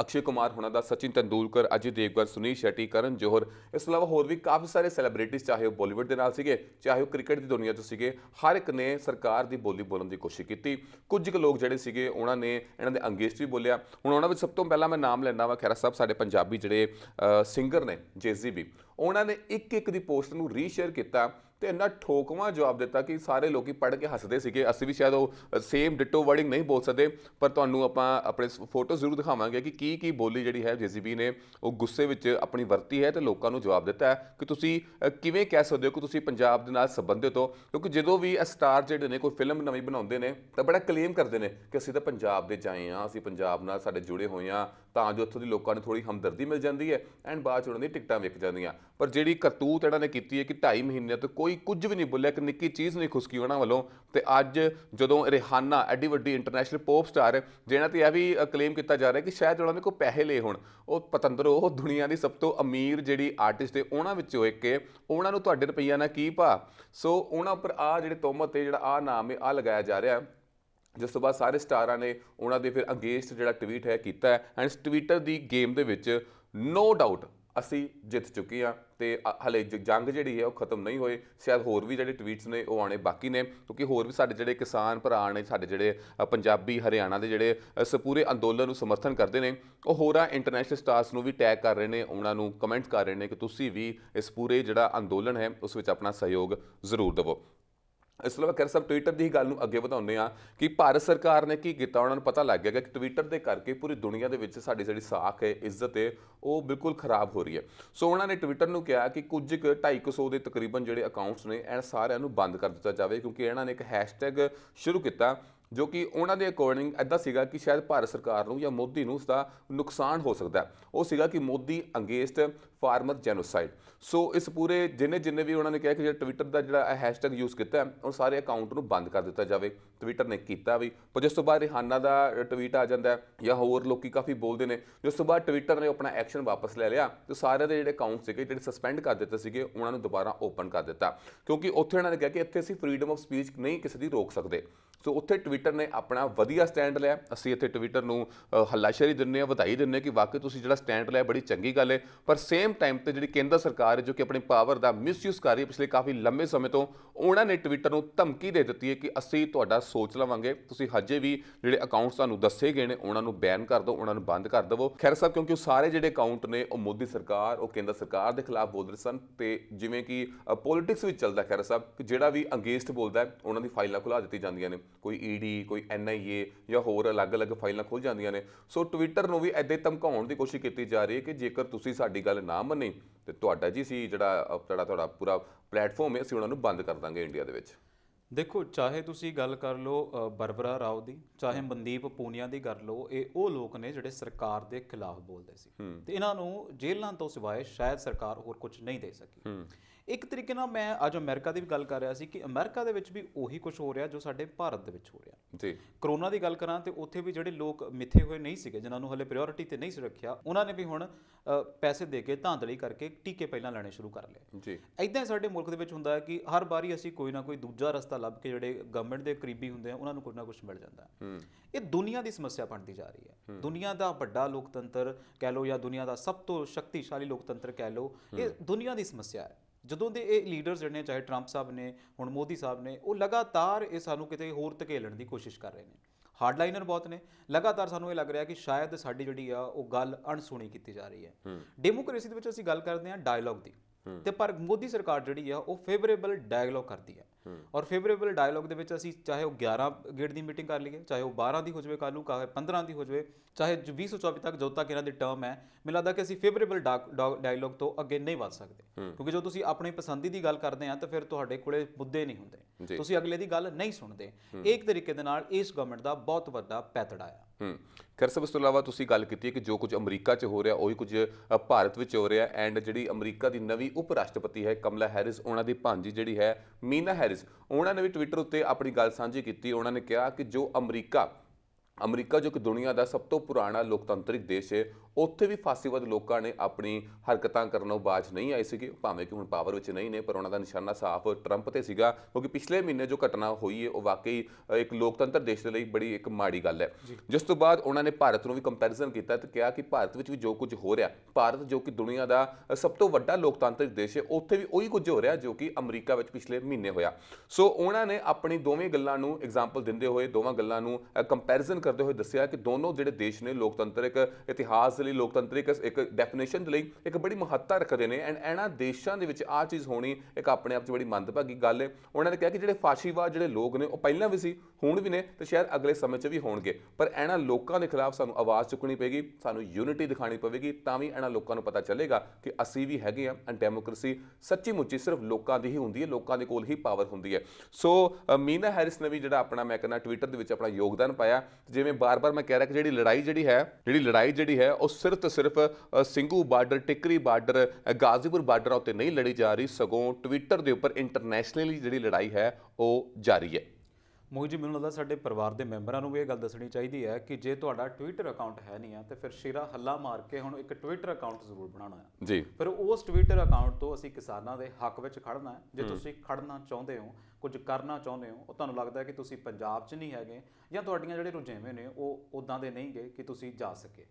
ਅਕਸ਼ੇ ਕੁਮਾਰ ਹੁਣਾਂ ਦਾ ਸਚਿਨ ਤੰਦੂਲਕਰ ਅਜੀਤ ਦੇਵਗਨ ਸੁਨੀਲ ਸ਼ੈਟੀ ਕਰਨ ਜੋਹਰ ਇਸ ਤੋਂ ਇਲਾਵਾ ਹੋਰ ਵੀ ਕਾਫੀ ਸਾਰੇ ਸੈਲੀਬ੍ਰਿਟੀਜ਼ ਚਾਹੇ ਉਹ ਬਾਲੀਵੁੱਡ ਦੇ ਨਾਲ ਸੀਗੇ ਚਾਹੇ ਉਹ ਕ੍ਰਿਕਟ ਦੀ ਦੁਨੀਆ 'ਚ ਸੀਗੇ ਹਰ ਇੱਕ ਨੇ ਸਰਕਾਰ ਦੀ ਬੋਲੀ ਬੋਲਣ ਦੀ ਕੋਸ਼ਿਸ਼ ਕੀਤੀ ਕੁਝ ਕੁ ਲੋਕ ਜਿਹੜੇ ਸੀਗੇ ਉਹਨਾਂ ਨੇ ਇਹਨਾਂ ਦੇ ਅੰਗੇਸ਼ ਵੀ ਬੋਲਿਆ ਹੁਣ ਉਹਨਾਂ ਵਿੱਚ ਸਭ ਤੋਂ ਪਹਿਲਾਂ ਮੈਂ ਨਾਮ ਲੈਣਾ ਵਾ ਖੈਰਾ ਸਾਹਿਬ ਸਾਡੇ ਪੰਜਾਬੀ ਜਿਹੜੇ ਸਿੰਗਰ ਨੇ ਜੇਜ਼ੀ ਵੀ ਉਹਨਾਂ ਨੇ ਇੱਕ ਇੱਕ ਦੀ ਪੋਸਟ ਨੂੰ ਰੀਸ਼ੇਅਰ ਕੀਤਾ ਤੇ ਇੰਨਾ ਠੋਕਵਾ ਜਵਾਬ ਦਿੱਤਾ ਕਿ ਸਾਰੇ ਲੋਕੀ ਪੜ ਕੇ ਹੱਸਦੇ ਸੀਗੇ ਅਸੀਂ ਵੀ ਸ਼ਾਇਦ ਉਹ ਸੇਮ ਡਿਟੋ ਵਰਡਿੰਗ ਨਹੀਂ ਬੋਲ ਸਕਦੇ ਪਰ ਤੁਹਾਨੂੰ ਆਪਾਂ ਆਪਣੇ ਫੋਟੋ ਜ਼ਰੂਰ ਦਿਖਾਵਾਂਗੇ ਕਿ ਕੀ ਕੀ ਬੋਲੀ ਜਿਹੜੀ ਹੈ ਜੀਸੀਬੀ ਨੇ ਉਹ ਗੁੱਸੇ ਵਿੱਚ ਆਪਣੀ ਵਰਤੀ ਹੈ ਤੇ ਲੋਕਾਂ ਨੂੰ ਜਵਾਬ ਦਿੱਤਾ ਹੈ ਕਿ ਤੁਸੀਂ ਕਿਵੇਂ ਕਹਿ ਸਕਦੇ ਹੋ ਕਿ ਤੁਸੀਂ ਪੰਜਾਬ ਦੇ ਨਾਲ ਸੰਬੰਧਿਤ ਹੋ ਕਿਉਂਕਿ ਜਦੋਂ ਵੀ ਸਟਾਰ ਜਿਹੜੇ ਨੇ ਕੋਈ ਫਿਲਮ ਨਵੀਂ ਬਣਾਉਂਦੇ ਨੇ ਤਾਂ ਬੜਾ ਕਲੇਮ ਕਰਦੇ ਨੇ ਕਿ ਅਸੀਂ ਤਾਂ ਪੰਜਾਬ ਦੇ ਜਾਏ ਆ ਅਸੀਂ ਪੰਜਾਬ ਨਾਲ ਸਾਡੇ ਜੁੜੇ ਹੋਏ ਆ ਤਾਂ ਜੋ ਉੱਥੋਂ ਦੇ ਲੋਕਾਂ ਨੂੰ ਥੋੜੀ ਹਮਦਰਦੀ ਮਿਲ ਜਾਂਦੀ ਹੈ ਐਂਡ ਬਾਅਦ ਚ ਉਹਨਾਂ ਦੀ ਟਿਕਟਾਂ ਵਿਕ ਜਾਂਦੀਆਂ ਪਰ ਜਿਹੜੀ ਕਰਤੂਤ ਇਹਨਾਂ ਨੇ ਕੀਤੀ ਹੈ ਕਿ 2.5 ਮਹੀਨੇ ਤੋਂ ਕੋਈ ਕੋਈ ਕੁਝ ਵੀ ਨਹੀਂ ਬੋਲਿਆ ਕਿ ਨਿੱਕੀ ਚੀਜ਼ ਨਹੀਂ ਖੁਸਕੀ ਉਹਨਾਂ ਵੱਲੋਂ ਤੇ ਅੱਜ ਜਦੋਂ ਰਿਹਾਨਾ ਐਡੀ ਵੱਡੀ ਇੰਟਰਨੈਸ਼ਨਲ ਪੋਪ ਸਟਾਰ ਜਿਹਨਾਂ ਤੇ ਇਹ ਵੀ ਕਲੇਮ ਕੀਤਾ ਜਾ ਰਿਹਾ ਕਿ ਸ਼ਾਇਦ ਉਹਨਾਂ ਨੇ ਕੋਈ ਪੈਸੇ ਲਏ ਹੋਣ ਉਹ ਪਤੰਦਰ ਉਹ ਦੁਨੀਆ ਦੀ ਸਭ ਤੋਂ ਅਮੀਰ ਜਿਹੜੀ ਆਰਟਿਸਟ ਹੈ ਉਹਨਾਂ ਵਿੱਚੋਂ ਇੱਕ ਹੈ ਉਹਨਾਂ ਨੂੰ ਤੁਹਾਡੇ ਰੁਪਈਆ ਨਾਲ ਕੀ ਭਾ ਸੋ ਉਹਨਾਂ ਉੱਪਰ ਆ ਜਿਹੜੇ ਤੋਮਤ ਤੇ ਜਿਹੜਾ ਆ ਨਾਮ ਹੈ ਆ ਲਗਾਇਆ ਜਾ ਰਿਹਾ ਹੈ ਜਿਸ ਤੋਂ ਬਾਅਦ ਸਾਰੇ ਸਟਾਰਾਂ ਨੇ ਉਹਨਾਂ ਦੇ ਫਿਰ ਅਗੇਂਸਟ ਜਿਹੜਾ ਟਵੀਟ ਹੈ ਕੀਤਾ ਐਂਡ ਟਵਿੱਟਰ ਦੀ ਗੇਮ ਦੇ ਵਿੱਚ ਨੋ ਡਾਊਟ ਅਸੀਂ ਜਿੱਤ ਚੁੱਕੇ ਆ ਤੇ ਹਲੇ ਜੰਗ ਜਿਹੜੀ ਹੈ ਉਹ ਖਤਮ ਨਹੀਂ ਹੋਈ ਸ਼ਾਇਦ ਹੋਰ ਵੀ ਜਿਹੜੇ ਟਵੀਟਸ ਨੇ ਉਹ ਆਣੇ ਬਾਕੀ ਨੇ ਕਿਉਂਕਿ ਹੋਰ ਵੀ ਸਾਡੇ ਜਿਹੜੇ ਕਿਸਾਨ ਭਰਾ ਨੇ ਸਾਡੇ ਜਿਹੜੇ ਪੰਜਾਬੀ ਹਰਿਆਣਾ ਦੇ ਜਿਹੜੇ ਇਸ ਪੂਰੇ ਅੰਦੋਲਨ ਨੂੰ ਸਮਰਥਨ ਕਰਦੇ ਨੇ ਉਹ ਹੋਰਾਂ ਇੰਟਰਨੈਸ਼ਨਲ ਸਟਾਰਸ ਨੂੰ ਵੀ ਟੈਗ ਕਰ ਰਹੇ ਨੇ ਉਹਨਾਂ ਨੂੰ ਕਮੈਂਟ ਕਰ ਰਹੇ ਨੇ ਕਿ ਤੁਸੀਂ ਵੀ ਇਸ ਪੂਰੇ ਜਿਹੜਾ ਅੰਦੋਲਨ ਹੈ ਉਸ ਵਿੱਚ ਆਪਣਾ ਸਹਿਯੋਗ ਜ਼ਰੂਰ ਦਿਵੋ ਇਸ ਲਈ ਕਰ ਸਭ ਟਵਿੱਟਰ ਦੀ ਗੱਲ ਨੂੰ ਅੱਗੇ ਵਧਾਉਂਦੇ ਆ ਕਿ ਭਾਰਤ ਸਰਕਾਰ ਨੇ ਕੀ ਕੀਤਾ ਉਹਨਾਂ ਨੂੰ ਪਤਾ ਲੱਗ ਗਿਆ ਕਿ ਟਵਿੱਟਰ ਦੇ ਕਰਕੇ ਪੂਰੀ ਦੁਨੀਆ ਦੇ ਵਿੱਚ ਸਾਡੀ ਜਿਹੜੀ ਸਾਖ ਹੈ ਇੱਜ਼ਤ ਹੈ ਉਹ ਬਿਲਕੁਲ ਖਰਾਬ ਹੋ ਰਹੀ ਹੈ ਸੋ ਉਹਨਾਂ ਨੇ ਟਵਿੱਟਰ ਨੂੰ ਕਿਹਾ ਕਿ ਕੁਝ 250 ਦੇ ਤਕਰੀਬਨ ਜਿਹੜੇ ਅਕਾਊਂਟਸ ਨੇ ਐਂ ਸਾਰਿਆਂ ਨੂੰ ਬੰਦ ਕਰ ਦਿੱਤਾ ਜਾਵੇ ਕਿਉਂਕਿ ਇਹਨਾਂ ਨੇ ਇੱਕ ਹੈਸ਼ਟੈਗ ਸ਼ੁਰੂ ਕੀਤਾ ਜੋ ਕਿ ਉਹਨਾਂ ਦੇ ਅਕੋਰਡਿੰਗ ਐਦਾਂ ਸੀਗਾ ਕਿ ਸ਼ਾਇਦ ਭਾਰਤ ਸਰਕਾਰ ਨੂੰ ਜਾਂ ਮੋਦੀ ਨੂੰ ਉਸ ਦਾ ਨੁਕਸਾਨ ਹੋ ਸਕਦਾ ਉਹ ਸੀਗਾ ਕਿ Modi against farmer genocide so ਇਸ ਪੂਰੇ ਜਿੰਨੇ ਜਿੰਨੇ ਵੀ ਉਹਨਾਂ ਨੇ ਕਿਹਾ ਕਿ ਜਿਹੜਾ ਟਵਿੱਟਰ ਦਾ ਜਿਹੜਾ ਹੈਸ਼ਟੈਗ ਯੂਜ਼ ਕੀਤਾ ਉਹ ਸਾਰੇ ਅਕਾਊਂਟ ਨੂੰ ਬੰਦ ਕਰ ਦਿੱਤਾ ਜਾਵੇ ਟਵਿੱਟਰ ਨੇ ਕੀਤਾ ਵੀ ਪਰ ਜਿਸ ਤੋਂ ਬਾਅਦ ਰਿਹਾਨਾ ਦਾ ਟਵੀਟ ਆ ਜਾਂਦਾ ਜਾਂ ਹੋਰ ਲੋਕੀ ਕਾਫੀ ਬੋਲਦੇ ਨੇ ਜਿਸ ਤੋਂ ਬਾਅਦ ਟਵਿੱਟਰ ਨੇ ਆਪਣਾ ਐਕਸ਼ਨ ਵਾਪਸ ਲੈ ਲਿਆ ਤੇ ਸਾਰੇ ਦੇ ਜਿਹੜੇ ਅਕਾਊਂਟ ਸੀਗੇ ਜਿਹੜੇ ਸਸਪੈਂਡ ਕਰ ਦਿੱਤੇ ਸੀਗੇ ਉਹਨਾਂ ਨੂੰ ਦੁਬਾਰਾ ਓਪਨ ਕਰ ਦਿੱਤਾ ਕਿਉਂਕਿ ਉੱਥੇ ਇਹਨਾਂ ਨੇ ਕਿਹਾ ਕਿ ਇੱਥੇ ਅਸੀਂ ਫਰੀडम ਆਫ ਸਪੀਚ ਨਹੀਂ ਕਿਸੇ ਦੀ ਰੋਕ ਸਕਦੇ ਸੋ ਉੱਥੇ ਟਵਿੱਟਰ ਨੇ ਆਪਣਾ ਵਧੀਆ ਸਟੈਂਡ ਲਿਆ ਅਸੀਂ ਇੱਥੇ ਟਵਿੱਟਰ ਨੂੰ ਹੱਲਾਸ਼ੇਰੀ ਦਿੰਨੇ ਆ ਵਧਾਈ ਦਿੰਨੇ ਕਿ ਵਾਕਈ ਤੁਸੀਂ ਜਿਹੜਾ ਸਟੈਂਡ ਲਿਆ ਬੜੀ ਚੰਗੀ ਗੱਲ ਹੈ ਪਰ ਸੇਮ ਟਾਈਮ ਤੇ ਜਿਹੜੀ ਕੇਂਦਰ ਸਰਕਾਰ ਹੈ ਜੋ ਕਿ ਆਪਣੀ ਪਾਵਰ ਦਾ ਮਿਸਯੂਜ਼ ਕਰ ਰਹੀ ਹੈ ਪਿਛਲੇ ਕਾਫੀ ਲੰਮੇ ਸਮੇਂ ਤੋਂ ਉਹਨਾਂ ਨੇ ਟਵਿੱਟਰ ਨੂੰ ਧਮਕੀ ਦੇ ਦਿੱਤੀ ਹੈ ਕਿ ਅਸੀਂ ਤੁਹਾਡਾ ਸੋਚ ਲਵਾਂਗੇ ਤੁਸੀਂ ਹਜੇ ਵੀ ਜਿਹੜੇ ਅਕਾਊਂਟਸ ਤੁਹਾਨੂੰ ਦੱਸੇ ਗਏ ਨੇ ਉਹਨਾਂ ਨੂੰ ਬੈਨ ਕਰ ਦਿਓ ਉਹਨਾਂ ਨੂੰ ਬੰਦ ਕਰ ਦਿਵੋ ਖੈਰ ਸਾਹਿਬ ਕਿਉਂਕਿ ਉਹ ਸਾਰੇ ਜਿਹੜੇ ਅਕਾਊਂਟ ਨੇ ਉਹ ਮੋਦੀ ਸਰਕਾਰ ਉਹ ਕੇਂਦਰ ਸਰਕਾਰ ਦੇ ਖਿਲਾਫ ਬੋਲ ਰਹੇ ਸਨ ਤੇ ਜਿਵੇਂ ਕਿ ਪੋਲਿਟਿਕਸ ਵਿੱਚ ਚੱਲਦਾ ਖੈਰ ਸਾਹਿਬ ਜਿਹੜਾ ਵੀ ਅੰਗੇਸਟ ਬੋਲਦਾ ਉਹਨਾਂ ਦੀ ਫਾਈਲਾਂ ਖੁਲਾ ਦਿੱਤੀ ਜਾਂਦੀਆਂ ਨੇ ਕੋਈ ਈਡੀ e ਕੋਈ ਐਨਆਈਏ ਜਾਂ ਹੋਰ ਅਲੱਗ-ਅਲੱਗ ਫਾਈਲਾਂ ਖੁੱਲ ਜਾਂਦੀਆਂ ਨੇ ਸੋ ਟਵਿੱਟਰ ਨੂੰ ਵੀ ਐਦੇ ਧਮਕਾਉਣ ਦੀ ਕੋਸ਼ਿਸ਼ ਕੀਤੀ ਜਾ ਰਹੀ ਹੈ ਕਿ ਜੇਕਰ ਤੁਸੀਂ ਸਾਡੀ ਗੱਲ ਨਾ ਮੰਨੀ ਤੇ ਤੁਹਾਡਾ ਜੀ ਸੀ ਜਿਹੜਾ ਤੁਹਾਡਾ ਤੁਹਾਡਾ ਪੂਰਾ ਪਲੇਟਫਾਰਮ ਹੈ ਅਸੀਂ ਉਹਨਾਂ ਨੂੰ ਬੰਦ ਕਰ ਦਾਂਗੇ ਇੰਡੀਆ ਦੇ ਵਿੱਚ ਦੇਖੋ ਚਾਹੇ ਤੁਸੀਂ ਗੱਲ ਕਰ ਲਓ ਬਰਬਰਾ ਰਾਓ ਦੀ ਚਾਹੇ ਮਨਦੀਪ ਪੂਨੀਆ ਦੀ ਕਰ ਲਓ ਇਹ ਉਹ ਲੋਕ ਨੇ ਜਿਹੜੇ ਸਰਕਾਰ ਦੇ ਖਿਲਾਫ ਬੋਲਦੇ ਸੀ ਤੇ ਇਹਨਾਂ ਨੂੰ ਜੇਲ੍ਹਾਂ ਤੋਂ ਸਿਵਾਏ ਸ਼ਾਇਦ ਸਰਕਾਰ ਹੋਰ ਕੁਝ ਨਹੀਂ ਦੇ ਸਕੀ ਇੱਕ ਤਰੀਕੇ ਨਾਲ ਮੈਂ ਅੱਜ ਅਮਰੀਕਾ ਦੀ ਵੀ ਗੱਲ ਕਰ ਰਿਹਾ ਸੀ ਕਿ ਅਮਰੀਕਾ ਦੇ ਵਿੱਚ ਵੀ ਉਹੀ ਕੁਝ ਹੋ ਰਿਹਾ ਜੋ ਸਾਡੇ ਭਾਰਤ ਦੇ ਵਿੱਚ ਹੋ ਰਿਹਾ ਜੀ ਕਰੋਨਾ ਦੀ ਗੱਲ ਕਰਾਂ ਤੇ ਉੱਥੇ ਵੀ ਜਿਹੜੇ ਲੋਕ ਮਿੱਥੇ ਹੋਏ ਨਹੀਂ ਸੀਗੇ ਜਿਨ੍ਹਾਂ ਨੂੰ ਹਲੇ ਪ੍ਰਾਇੋਰਟੀ ਤੇ ਨਹੀਂ ਸੁਰੱਖਿਆ ਉਹਨਾਂ ਨੇ ਵੀ ਹੁਣ ਪੈਸੇ ਦੇ ਕੇ ਧਾਂਦਲੀ ਕਰਕੇ ਟੀਕੇ ਪਹਿਲਾਂ ਲੈਣੇ ਸ਼ੁਰੂ ਕਰ ਲਏ ਜੀ ਐਦਾਂ ਸਾਡੇ ਮੁਲਕ ਦੇ ਵਿੱਚ ਹੁੰਦਾ ਹੈ ਕਿ ਹਰ ਵਾਰੀ ਅਸੀਂ ਕੋਈ ਨਾ ਕੋਈ ਦੂਜਾ ਰਸਤਾ ਲੱਭ ਕੇ ਜਿਹੜੇ ਗਵਰਨਮੈਂਟ ਦੇ ਕਰੀਬੀ ਹੁੰਦੇ ਆ ਉਹਨਾਂ ਨੂੰ ਕੁਝ ਨਾ ਕੁਝ ਮਿਲ ਜਾਂਦਾ ਇਹ ਦੁਨੀਆ ਦੀ ਸਮੱਸਿਆ ਬਣਦੀ ਜਾ ਰਹੀ ਹੈ ਦੁਨੀਆ ਦਾ ਵੱਡਾ ਲੋਕਤੰਤਰ ਕਹਿ ਲਓ ਜਾਂ ਦੁਨੀਆ ਦਾ ਸਭ ਤੋਂ ਸ਼ਕਤੀਸ਼ਾਲੀ ਲੋਕਤੰਤਰ ਕਹਿ ਲੋ ਇਹ ਦੁਨੀਆ ਦੀ ਸਮੱਸਿਆ ਹੈ ਜਦੋਂ ਦੇ ਇਹ ਲੀਡਰਸ ਜਿਹੜੇ ਨੇ ਚਾਹੇ ਟਰੰਪ ਸਾਹਿਬ ਨੇ ਹੁਣ ਮੋਦੀ ਸਾਹਿਬ ਨੇ ਉਹ ਲਗਾਤਾਰ ਇਹ ਸਾਨੂੰ ਕਿਤੇ ਹੋਰ ਧਕੇਲਣ ਦੀ ਕੋਸ਼ਿਸ਼ ਕਰ ਰਹੇ ਨੇ ਹਾਰਡਲਾਈਨਰ ਬਹੁਤ ਨੇ ਲਗਾਤਾਰ ਸਾਨੂੰ ਇਹ ਲੱਗ ਰਿਹਾ ਕਿ ਸ਼ਾਇਦ ਸਾਡੀ ਜਿਹੜੀ ਆ ਉਹ ਗੱਲ ਅਣਸੁਣੀ ਕੀਤੀ ਜਾ ਰਹੀ ਹੈ ਡੈਮੋਕ੍ਰੇਸੀ ਦੇ ਵਿੱਚ ਅਸੀਂ ਗੱਲ ਕਰਦੇ ਹਾਂ ਡਾਇਲੌਗ ਦੀ ਤੇ ਪਰ ਮੋਦੀ ਸਰਕਾਰ ਜਿਹੜੀ ਆ ਉਹ ਫੇਵਰੇਬਲ ਡਾਇਲੌਗ ਕਰਦੀ ਹੈ ਔਰ ਫੇਵਰੇਬਲ ਡਾਇਲੌਗ ਦੇ ਵਿੱਚ ਅਸੀਂ ਚਾਹੇ ਉਹ 11 ਗੇੜ ਦੀ ਮੀਟਿੰਗ ਕਰ ਲਈਏ ਚਾਹੇ ਉਹ 12 ਦੀ ਹੋ ਜਾਵੇ ਕਾਲੂ ਚਾਹੇ 15 ਦੀ ਹੋ ਜਾਵੇ ਚਾਹੇ 2024 ਤੱਕ ਜਦੋਂ ਤੱਕ ਇਹਨਾਂ ਦੀ ਟਰਮ ਹੈ ਮੈਨੂੰ ਲੱਗਦਾ ਕਿ ਅਸੀਂ ਫੇਵਰੇਬਲ ਡਾਇਲੌਗ ਤੋਂ ਅੱਗੇ ਨਹੀਂ ਵੱਧ ਸਕਦੇ ਕਿਉਂਕਿ ਜੋ ਤੁਸੀਂ ਆਪਣੀ ਪਸੰਦੀ ਦੀ ਗੱਲ ਕਰਦੇ ਆ ਤਾਂ ਫਿਰ ਤੁਹਾਡੇ ਕੋਲੇ ਮੁੱਦੇ ਨਹੀਂ ਹੁੰਦੇ ਤੁਸੀਂ ਅਗਲੇ ਦੀ ਗੱਲ ਨਹੀਂ ਸੁਣਦੇ ਇੱਕ ਤਰੀਕੇ ਦੇ ਨਾਲ ਇਸ ਗਵਰਨਮੈਂਟ ਦਾ ਬਹੁਤ ਵੱਡਾ ਪੈਤੜਾ ਆ ਹੂੰ ਸਭ ਤੋਂ ਇਲਾਵਾ ਤੁਸੀਂ ਗੱਲ ਕੀਤੀ ਹੈ ਕਿ ਜੋ ਕੁਝ ਅਮਰੀਕਾ 'ਚ ਹੋ ਰਿਹਾ ਉਹੀ ਕੁਝ ਭਾਰਤ ਵਿੱਚ ਹੋ ਰਿਹਾ ਐਂਡ ਜਿਹੜੀ ਅਮਰੀਕਾ ਦੀ ਨਵੀਂ ਉਪ ਰਾਸ਼ਟਰਪਤੀ ਹੈ ਕਮਲਾ ਹੈਰਿਸ ਉਹਨਾਂ ਦੀ ਭਾਂਜੀ ਜਿਹੜੀ ਹੈ ਮੀਨਾ ਹੈਰਿਸ ਉਹਨਾਂ ਨੇ ਵੀ ਟਵਿੱਟਰ ਉੱਤੇ ਆਪਣੀ ਗੱਲ ਸਾਂਝੀ ਕੀਤੀ ਉਹਨਾਂ ਨੇ ਕਿਹਾ ਕਿ ਜੋ ਅਮਰੀਕਾ ਅਮਰੀਕਾ ਜੋ ਕਿ ਦੁਨੀਆ ਦਾ ਸਭ ਤੋਂ ਪੁਰਾਣਾ ਲੋਕਤੰਤਰਿਕ ਦੇਸ਼ ਹੈ ਉੱਥੇ ਵੀ ਫਾਸੀਵਾਦ ਲੋਕਾਂ ਨੇ ਆਪਣੀ ਹਰਕਤਾਂ ਕਰਨੋਂ ਬਾਜ ਨਹੀਂ ਆਏ ਸੀਗੇ ਭਾਵੇਂ ਕਿ ਹੁਣ ਪਾਵਰ ਵਿੱਚ ਨਹੀਂ ਨੇ ਪਰ ਉਹਨਾਂ ਦਾ ਨਿਸ਼ਾਨਾ ਸਾਫ਼ ਟਰੰਪ ਤੇ ਸੀਗਾ ਕਿਉਂਕਿ ਪਿਛਲੇ ਮਹੀਨੇ ਜੋ ਘਟਨਾ ਹੋਈ ਹੈ ਉਹ ਵਾਕਈ ਇੱਕ ਲੋਕਤੰਤਰ ਦੇਸ਼ ਦੇ ਲਈ ਬੜੀ ਇੱਕ ਮਾੜੀ ਗੱਲ ਹੈ ਜਿਸ ਤੋਂ ਬਾਅਦ ਉਹਨਾਂ ਨੇ ਭਾਰਤ ਨੂੰ ਵੀ ਕੰਪੈਰੀਜ਼ਨ ਕੀਤਾ ਤੇ ਕਿਹਾ ਕਿ ਭਾਰਤ ਵਿੱਚ ਵੀ ਜੋ ਕੁਝ ਹੋ ਰਿਹਾ ਭਾਰਤ ਜੋ ਕਿ ਦੁਨੀਆ ਦਾ ਸਭ ਤੋਂ ਵੱਡਾ ਲੋਕਤੰਤਰਿਕ ਦੇਸ਼ ਹੈ ਉੱਥੇ ਵੀ ਉਹੀ ਕੁਝ ਹੋ ਰਿਹਾ ਜੋ ਕਿ ਅਮਰੀਕਾ ਵਿੱਚ ਪਿਛਲੇ ਮਹੀਨੇ ਹੋਇਆ ਸੋ ਉਹਨਾਂ ਨੇ ਆਪਣੀ ਦੋਵੇਂ ਗੱਲਾਂ ਨੂੰ ਐਗਜ਼ਾਮਪਲ ਦਿੰਦੇ ਹੋਏ ਦੋਵਾਂ ਗੱਲਾਂ ਨੂੰ ਕੰਪੈਰੀਜ਼ਨ ਕਰਦੇ ਹੋਏ ਦੱਸਿਆ ਕਿ ਦੋਨੋਂ ਜਿਹੜੇ ਦੇਸ਼ ਨੇ ਲੋਕਤੰਤਰਿਕ ਇਤਿਹਾਸ ਲਈ ਲੋਕਤੰਤਰਿਕ ਇੱਕ ਡੈਫੀਨੇਸ਼ਨ ਲਈ ਇੱਕ ਬੜੀ ਮਹੱਤਤਾ ਰੱਖਦੇ ਨੇ ਐਂਡ ਇਹਨਾਂ ਦੇਸ਼ਾਂ ਦੇ ਵਿੱਚ ਆ ਚੀਜ਼ ਹੋਣੀ ਇੱਕ ਆਪਣੇ ਆਪ 'ਚ ਬੜੀ ਮੰਦਭਾਗੀ ਗੱਲ ਹੈ ਉਹਨਾਂ ਨੇ ਕਿਹਾ ਕਿ ਜਿਹੜੇ ਫਾਸ਼ੀਵਾਦ ਜਿਹੜੇ ਲੋਕ ਨੇ ਉਹ ਪਹਿਲਾਂ ਵੀ ਸੀ ਹੁਣ ਵੀ ਨੇ ਤੇ ਸ਼ਾਇਦ ਅਗਲੇ ਸਮੇਂ 'ਚ ਵੀ ਹੋਣਗੇ ਪਰ ਇਹਨਾਂ ਲੋਕਾਂ ਦੇ ਖਿਲਾਫ ਸਾਨੂੰ ਆਵਾਜ਼ ਚੁੱਕਣੀ ਪੈਗੀ ਸਾਨੂੰ ਯੂਨਿਟੀ ਦਿਖਾਣੀ ਪਵੇਗੀ ਤਾਂ ਵੀ ਇਹਨਾਂ ਲੋਕਾਂ ਨੂੰ ਪਤਾ ਚੱਲੇਗਾ ਕਿ ਅਸੀਂ ਵੀ ਹੈਗੇ ਆ ਐਂਡ ਡੈਮੋਕ੍ਰੇਸੀ ਸੱਚੀ ਮੁੱਚੀ ਸਿਰਫ ਲੋਕਾਂ ਦੀ ਹੀ ਹੁੰਦੀ ਹੈ ਲੋਕਾਂ ਦੇ ਕੋਲ ਹੀ ਪਾਵਰ ਹੁੰਦੀ ਹੈ ਸੋ ਮੀਨਾ ਹੈਰਿਸ ਨੇ ਵੀ ਜਿਹੜਾ ਆਪਣਾ ਮੈਂ ਕਹਿੰਦਾ ਟਵਿੱਟਰ ਦੇ ਵਿੱਚ ਆਪਣਾ ਯੋਗਦਾਨ ਪਾਇਆ ਜਿਵੇਂ ਬਾਰ-ਬਾਰ ਮੈਂ ਕਹਿ ਰਿਹਾ ਕਿ ਜਿਹੜੀ ਲੜਾਈ ਜਿਹੜੀ ਹੈ ਜਿਹੜੀ ਲੜਾਈ ਜਿਹੜੀ ਹੈ ਉਹ ਸਿਰਫ ਤੇ ਸਿਰਫ Singhu border Tikri border Ghazipur border ਉੱਤੇ ਨਹੀਂ ਲੜੀ ਜਾ ਰਹੀ ਸਗੋਂ ਟਵਿੱਟਰ ਦੇ ਉੱਪਰ ਇੰਟਰਨੈਸ਼ਨਲੀ ਜਿਹੜੀ ਲੜਾਈ ਹੈ ਉਹ ਜਾਰੀ ਹੈ ਮੋਹਿਤ ਜੀ ਮੈਨੂੰ ਲੱਗਦਾ ਸਾਡੇ ਪਰਿਵਾਰ ਦੇ ਮੈਂਬਰਾਂ ਨੂੰ ਵੀ ਇਹ ਗੱਲ ਦੱਸਣੀ ਚਾਹੀਦੀ ਹੈ ਕਿ ਜੇ ਤੁਹਾਡਾ ਟਵਿੱਟਰ ਅਕਾਊਂਟ ਹੈ ਨਹੀਂ ਆ ਤੇ ਫਿਰ ਸ਼ੇਰਾ ਹੱਲਾ ਮਾਰ ਕੇ ਹੁਣ ਇੱਕ ਟਵਿੱਟਰ ਅਕਾਊਂਟ ਜ਼ਰੂਰ ਬਣਾਉਣਾ ਹੈ ਜੀ ਫਿਰ ਉਸ ਟਵਿੱਟਰ ਅਕਾਊਂਟ ਤੋਂ ਅਸੀਂ ਕਿਸਾਨਾਂ ਦੇ ਹੱਕ ਵਿੱਚ ਖੜਨਾ ਹੈ ਜੇ ਤੁਸੀਂ ਖੜਨਾ ਚਾਹੁੰਦੇ ਹੋ ਕੁਝ ਕਰਨਾ ਚਾਹੁੰਦੇ ਹੋ ਉਹ ਤੁਹਾਨੂੰ ਲੱਗਦਾ ਕਿ ਤੁਸੀਂ ਪੰਜਾਬ 'ਚ ਨਹੀਂ ਹੈਗੇ ਜਾਂ ਤੁਹਾਡੀਆਂ ਜਿਹੜੇ ਰੁਝੇਵੇਂ ਨੇ ਉਹ ਉਦਾਂ ਦੇ ਨਹੀਂਗੇ ਕਿ ਤੁਸੀਂ ਜਾ ਸਕੇ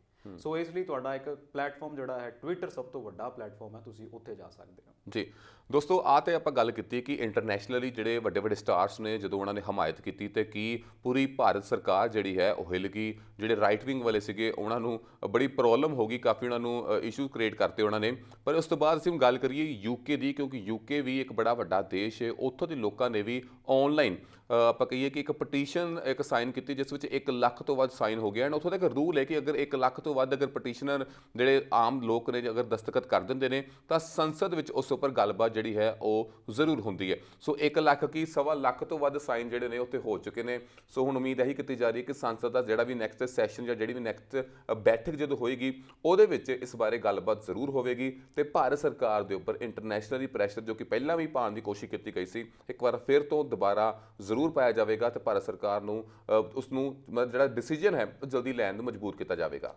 ਸੋ ਇਸ ਲਈ ਤੁਹਾਡਾ ਇੱਕ ਪਲੇਟਫਾਰਮ ਜਿਹੜਾ ਹੈ ਟਵਿੱਟਰ ਸਭ ਤੋਂ ਵੱਡਾ ਪਲੇਟਫਾਰਮ ਹੈ ਤੁਸੀਂ ਉੱਥੇ ਜਾ ਸਕਦੇ ਹੋ ਜੀ ਦੋਸਤੋ ਆ ਤੇ ਆਪਾਂ ਗੱਲ ਕੀਤੀ ਕਿ ਇੰਟਰਨੈਸ਼ਨਲੀ ਜਿਹੜੇ ਵੱਡੇ ਵੱਡੇ ਸਟਾਰਸ ਨੇ ਜਦੋਂ ਉਹਨਾਂ ਨੇ ਹਮਾਇਤ ਕੀਤੀ ਤੇ ਕੀ ਪੂਰੀ ਭਾਰਤ ਸਰਕਾਰ ਜਿਹੜੀ ਹੈ ਉਹ ਹਿਲ ਗਈ ਜਿਹੜੇ ਰਾਈਟ ਵਿੰਗ ਵਾਲੇ ਸੀਗੇ ਉਹਨਾਂ ਨੂੰ ਬੜੀ ਪ੍ਰੋਬਲਮ ਹੋ ਗਈ ਕਾਫੀ ਉਹਨਾਂ ਨੂੰ ਇਸ਼ੂ ਕ੍ਰੀਏਟ ਕਰਤੇ ਉਹਨਾਂ ਨੇ ਪਰ ਉਸ ਤੋਂ ਬਾਅਦ ਅਸੀਂ ਗੱਲ ਕਰੀਏ ਯੂਕੇ ਦੀ ਕਿਉਂਕਿ ਯੂਕੇ ਵੀ ਇੱਕ ਬੜਾ ਵੱਡਾ ਦੇਸ਼ ਹੈ ਉੱਥੋਂ ਦੇ ਲੋਕਾਂ ਨੇ ਵੀ ਆਨਲਾਈਨ ਆਪਾਂ ਕਹੀਏ ਕਿ ਇੱਕ ਪਟੀਸ਼ਨ ਇੱਕ ਸਾਈਨ ਕੀਤੀ ਜਿਸ ਵਿੱਚ 1 ਲੱਖ ਤੋਂ ਵੱਧ ਸਾਈਨ ਹੋ ਗਿਆ ਐਂਡ ਉੱਥੋਂ ਦਾ ਇੱਕ ਰੂਲ ਹੈ ਕਿ ਅਗਰ 1 ਲੱਖ ਤੋਂ ਵੱਧ ਅਗਰ ਪਟੀਸ਼ਨਰ ਜਿਹੜੇ ਆਮ ਲੋਕ ਨੇ ਅਗਰ ਦਸਤਖਤ ਕਰ ਦਿੰਦੇ ਨੇ ਤਾਂ ਸੰਸਦ ਵਿੱਚ ਉਸ ਉੱਪਰ ਗੱਲਬਾਤ ਜਿਹੜੀ ਹੈ ਉਹ ਜ਼ਰੂਰ ਹੁੰਦੀ ਹੈ ਸੋ 1 ਲੱਖ ਕੀ ਸਵਾ ਲੱਖ ਤੋਂ ਵੱਧ ਸਾਈਨ ਜਿਹੜੇ ਨੇ ਉੱਥੇ ਹੋ ਚੁੱਕੇ ਨੇ ਸੋ ਹੁਣ ਉਮੀਦ ਹੈ ਕੀਤੀ ਜਾ ਰਹੀ ਹੈ ਕਿ ਸੰਸਦ ਦਾ ਜਿਹੜਾ ਵੀ ਨੈਕਸਟ ਸੈਸ਼ਨ ਜਾਂ ਜਿਹੜੀ ਵੀ ਨੈਕਸਟ ਬੈਠਕ ਜਦੋਂ ਹੋਏਗੀ ਉਹਦੇ ਵਿੱਚ ਇਸ ਬਾਰੇ ਗੱਲਬਾਤ ਜ਼ਰੂਰ ਹੋਵੇਗੀ ਤੇ ਭਾਰਤ ਸਰਕਾਰ ਦੇ ਉੱਪਰ ਇੰਟਰਨੈਸ਼ਨਲੀ ਪ੍ਰੈਸ਼ਰ ਜੋ ਕਿ ਪਹਿਲਾਂ ਵੀ ਪਾਉਣ ਦੀ ਕੋਸ਼ਿਸ਼ ਕੀਤੀ ਗਈ ਸੀ ਇੱਕ ਵਾਰ ਫਿਰ ਤੋਂ ਦੁਬਾਰਾ ਜ਼ਰੂਰ ਜ਼ਰੂਰ ਪਾਇਆ ਜਾਵੇਗਾ ਤੇ ਭਾਰਤ ਸਰਕਾਰ ਨੂੰ ਉਸ ਨੂੰ ਜਿਹੜਾ ਡਿਸੀਜਨ ਹੈ ਜਲਦੀ ਲੈਣ ਨੂੰ ਮਜਬੂਰ ਕੀਤਾ ਜਾਵੇਗਾ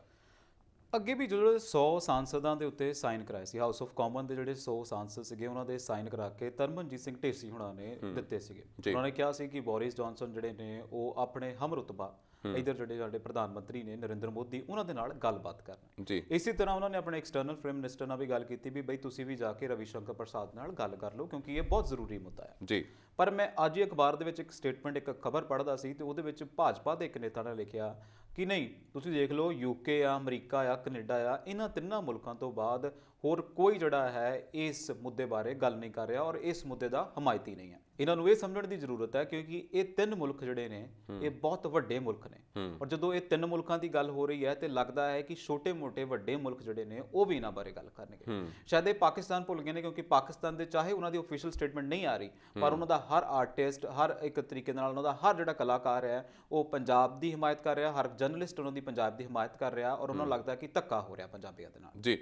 ਅੱਗੇ ਵੀ ਜਿਹੜੇ 100 ਸੰਸਦਾਂ ਦੇ ਉੱਤੇ ਸਾਈਨ ਕਰਾਏ ਸੀ ਹਾਊਸ ਆਫ ਕਾਮਨ ਦੇ ਜਿਹੜੇ 100 ਸੰਸਦ ਸੀਗੇ ਉਹਨਾਂ ਦੇ ਸਾਈਨ ਕਰਾ ਕੇ ਤਰਮਨਜੀਤ ਸਿੰਘ ਢੇਸੀ ਹੁਣਾਂ ਨੇ ਦਿੱਤੇ ਸੀਗੇ ਉਹਨਾਂ ਨੇ ਕਿਹਾ ਸੀ ਕਿ ਬੋਰਿਸ ਜੌਨਸਨ ਜਿਹੜੇ ਨੇ ਉਹ ਆਪਣੇ ਹਮਰਤਬਾ ਇਧਰ ਜਿਹੜੇ ਸਾਡੇ ਪ੍ਰਧਾਨ ਮੰਤਰੀ ਨੇ ਨਰਿੰਦਰ ਮੋਦੀ ਉਹਨਾਂ ਦੇ ਨਾਲ ਗੱਲਬਾਤ ਕਰਨੀ ਜੀ ਇਸੇ ਤਰ੍ਹਾਂ ਉਹਨਾਂ ਨੇ ਆਪਣੇ ਐਕਸਟਰਨਲ ਪ੍ਰਾਈਮ ਮਿਨਿਸਟਰ ਨਾਲ ਵੀ ਗੱਲ ਕੀਤੀ ਵੀ ਬਈ ਤੁਸੀਂ ਵੀ ਜਾ ਕੇ ਰਵੀ ਸ਼ੰਕਰ ਪ੍ਰਸਾਦ ਨਾਲ ਗੱਲ ਕਰ ਲਓ ਕਿਉਂਕਿ ਇਹ ਬਹੁਤ ਜ਼ਰੂਰੀ ਮੁੱਦਾ ਹੈ ਜੀ ਪਰ ਮੈਂ ਅੱਜ ਅਖਬਾਰ ਦੇ ਵਿੱਚ ਇੱਕ ਸਟੇਟਮੈਂਟ ਇੱਕ ਖਬਰ ਪੜ੍ਹਦਾ ਸੀ ਤੇ ਉਹਦੇ ਵਿੱਚ ਭਾਜਪਾ ਦੇ ਇੱਕ ਨੇਤਾ ਨੇ ਲਿਖਿਆ ਕਿ ਨਹੀਂ ਤੁਸੀਂ ਦੇਖ ਲਓ ਯੂਕੇ ਆ ਅਮਰੀਕਾ ਆ ਕੈਨੇਡਾ ਆ ਇਹਨਾਂ ਤਿੰਨਾਂ ਮੁਲਕਾਂ ਤੋਂ ਬਾਅਦ ਹੋਰ ਕੋਈ ਜਿਹੜਾ ਹੈ ਇਸ ਮੁੱਦੇ ਬਾਰੇ ਗੱਲ ਨਹੀਂ ਕਰ ਰਿਹਾ ਔਰ ਇਸ ਮੁੱਦੇ ਦਾ ਹਮਾਇਤੀ ਨਹੀਂ ਹੈ ਇਹਨਾਂ ਨੂੰ ਇਹ ਸਮਝਣ ਦੀ ਜ਼ਰੂਰਤ ਹੈ ਕਿਉਂਕਿ ਇਹ ਤਿੰਨ ਮੁਲਕ ਜਿਹੜੇ ਨੇ ਇਹ ਬਹੁਤ ਵੱਡੇ ਮੁਲਕ ਨੇ ਔਰ ਜਦੋਂ ਇਹ ਤਿੰਨ ਮੁਲਕਾਂ ਦੀ ਗੱਲ ਹੋ ਰਹੀ ਹੈ ਤੇ ਲੱਗਦਾ ਹੈ ਕਿ ਛੋਟੇ-ਮੋਟੇ ਵੱਡੇ ਮੁਲਕ ਜਿਹੜੇ ਨੇ ਉਹ ਵੀ ਇਹਨਾਂ ਬਾਰੇ ਗੱਲ ਕਰਨਗੇ ਸ਼ਾਇਦ ਇਹ ਪਾਕਿਸਤਾਨ ਭੁੱਲ ਗਏ ਨੇ ਕਿਉਂਕਿ ਪਾਕਿਸਤਾਨ ਦੇ ਚਾਹੇ ਉਹਨਾਂ ਦੀ ਅਫੀਸ਼ੀਅਲ ਸਟੇਟਮੈਂਟ ਨਹੀਂ ਆ ਰਹੀ ਪਰ ਉਹਨਾਂ ਦਾ ਹਰ ਆਰਟਿਸਟ ਹਰ ਇੱਕ ਤਰੀਕੇ ਨਾਲ ਉਹਨਾਂ ਦਾ ਹਰ ਜਿਹੜਾ ਕਲਾਕਾਰ ਹੈ ਉਹ ਪੰਜਾਬ ਦੀ ਹਮਾਇਤ ਕਰ ਰਿਹਾ ਹਰ ਜਰਨਲਿਸਟ ਉਹਨਾਂ ਦੀ ਪੰਜਾਬ ਦੀ ਹਮਾਇਤ ਕਰ ਰਿਹਾ ਔਰ ਉਹਨਾਂ ਨੂੰ ਲੱਗਦਾ ਕਿ ਧੱਕਾ ਹੋ ਰਿਹਾ ਪੰਜਾਬੀਆਂ ਦੇ ਨਾਲ ਜੀ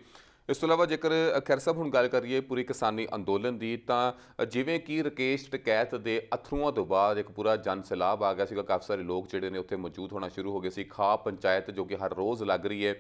ਇਸ ਤੋਂ ਇਲਾਵਾ ਜੇਕਰ ਖੈਰ ਸਾਹਿਬ ਹੁਣ ਗੱਲ ਕਰੀਏ ਪੂਰੀ ਕਿਸਾਨੀ ਅੰਦੋਲਨ ਦੀ ਤਾਂ ਜਿਵੇਂ ਕਿ ਰਕੇਸ਼ ਟਕੈਤ ਦੇ ਅਥਰੂਆਂ ਤੋਂ ਬਾਅਦ ਇੱਕ ਪੂਰਾ ਜਨ ਸਲਾਬ ਆ ਗਿਆ ਸੀਗਾ ਕਾਫੀ ਸਾਰੇ ਲੋਕ ਜਿਹੜੇ ਨੇ ਉੱਥੇ ਮੌਜੂਦ ਹੋਣਾ ਸ਼ੁਰੂ ਹੋ ਗਏ ਸੀ ਖਾ ਪੰਚਾਇਤ ਜੋ ਕਿ ਹਰ ਰੋਜ਼ ਲੱਗ ਰਹੀ ਹੈ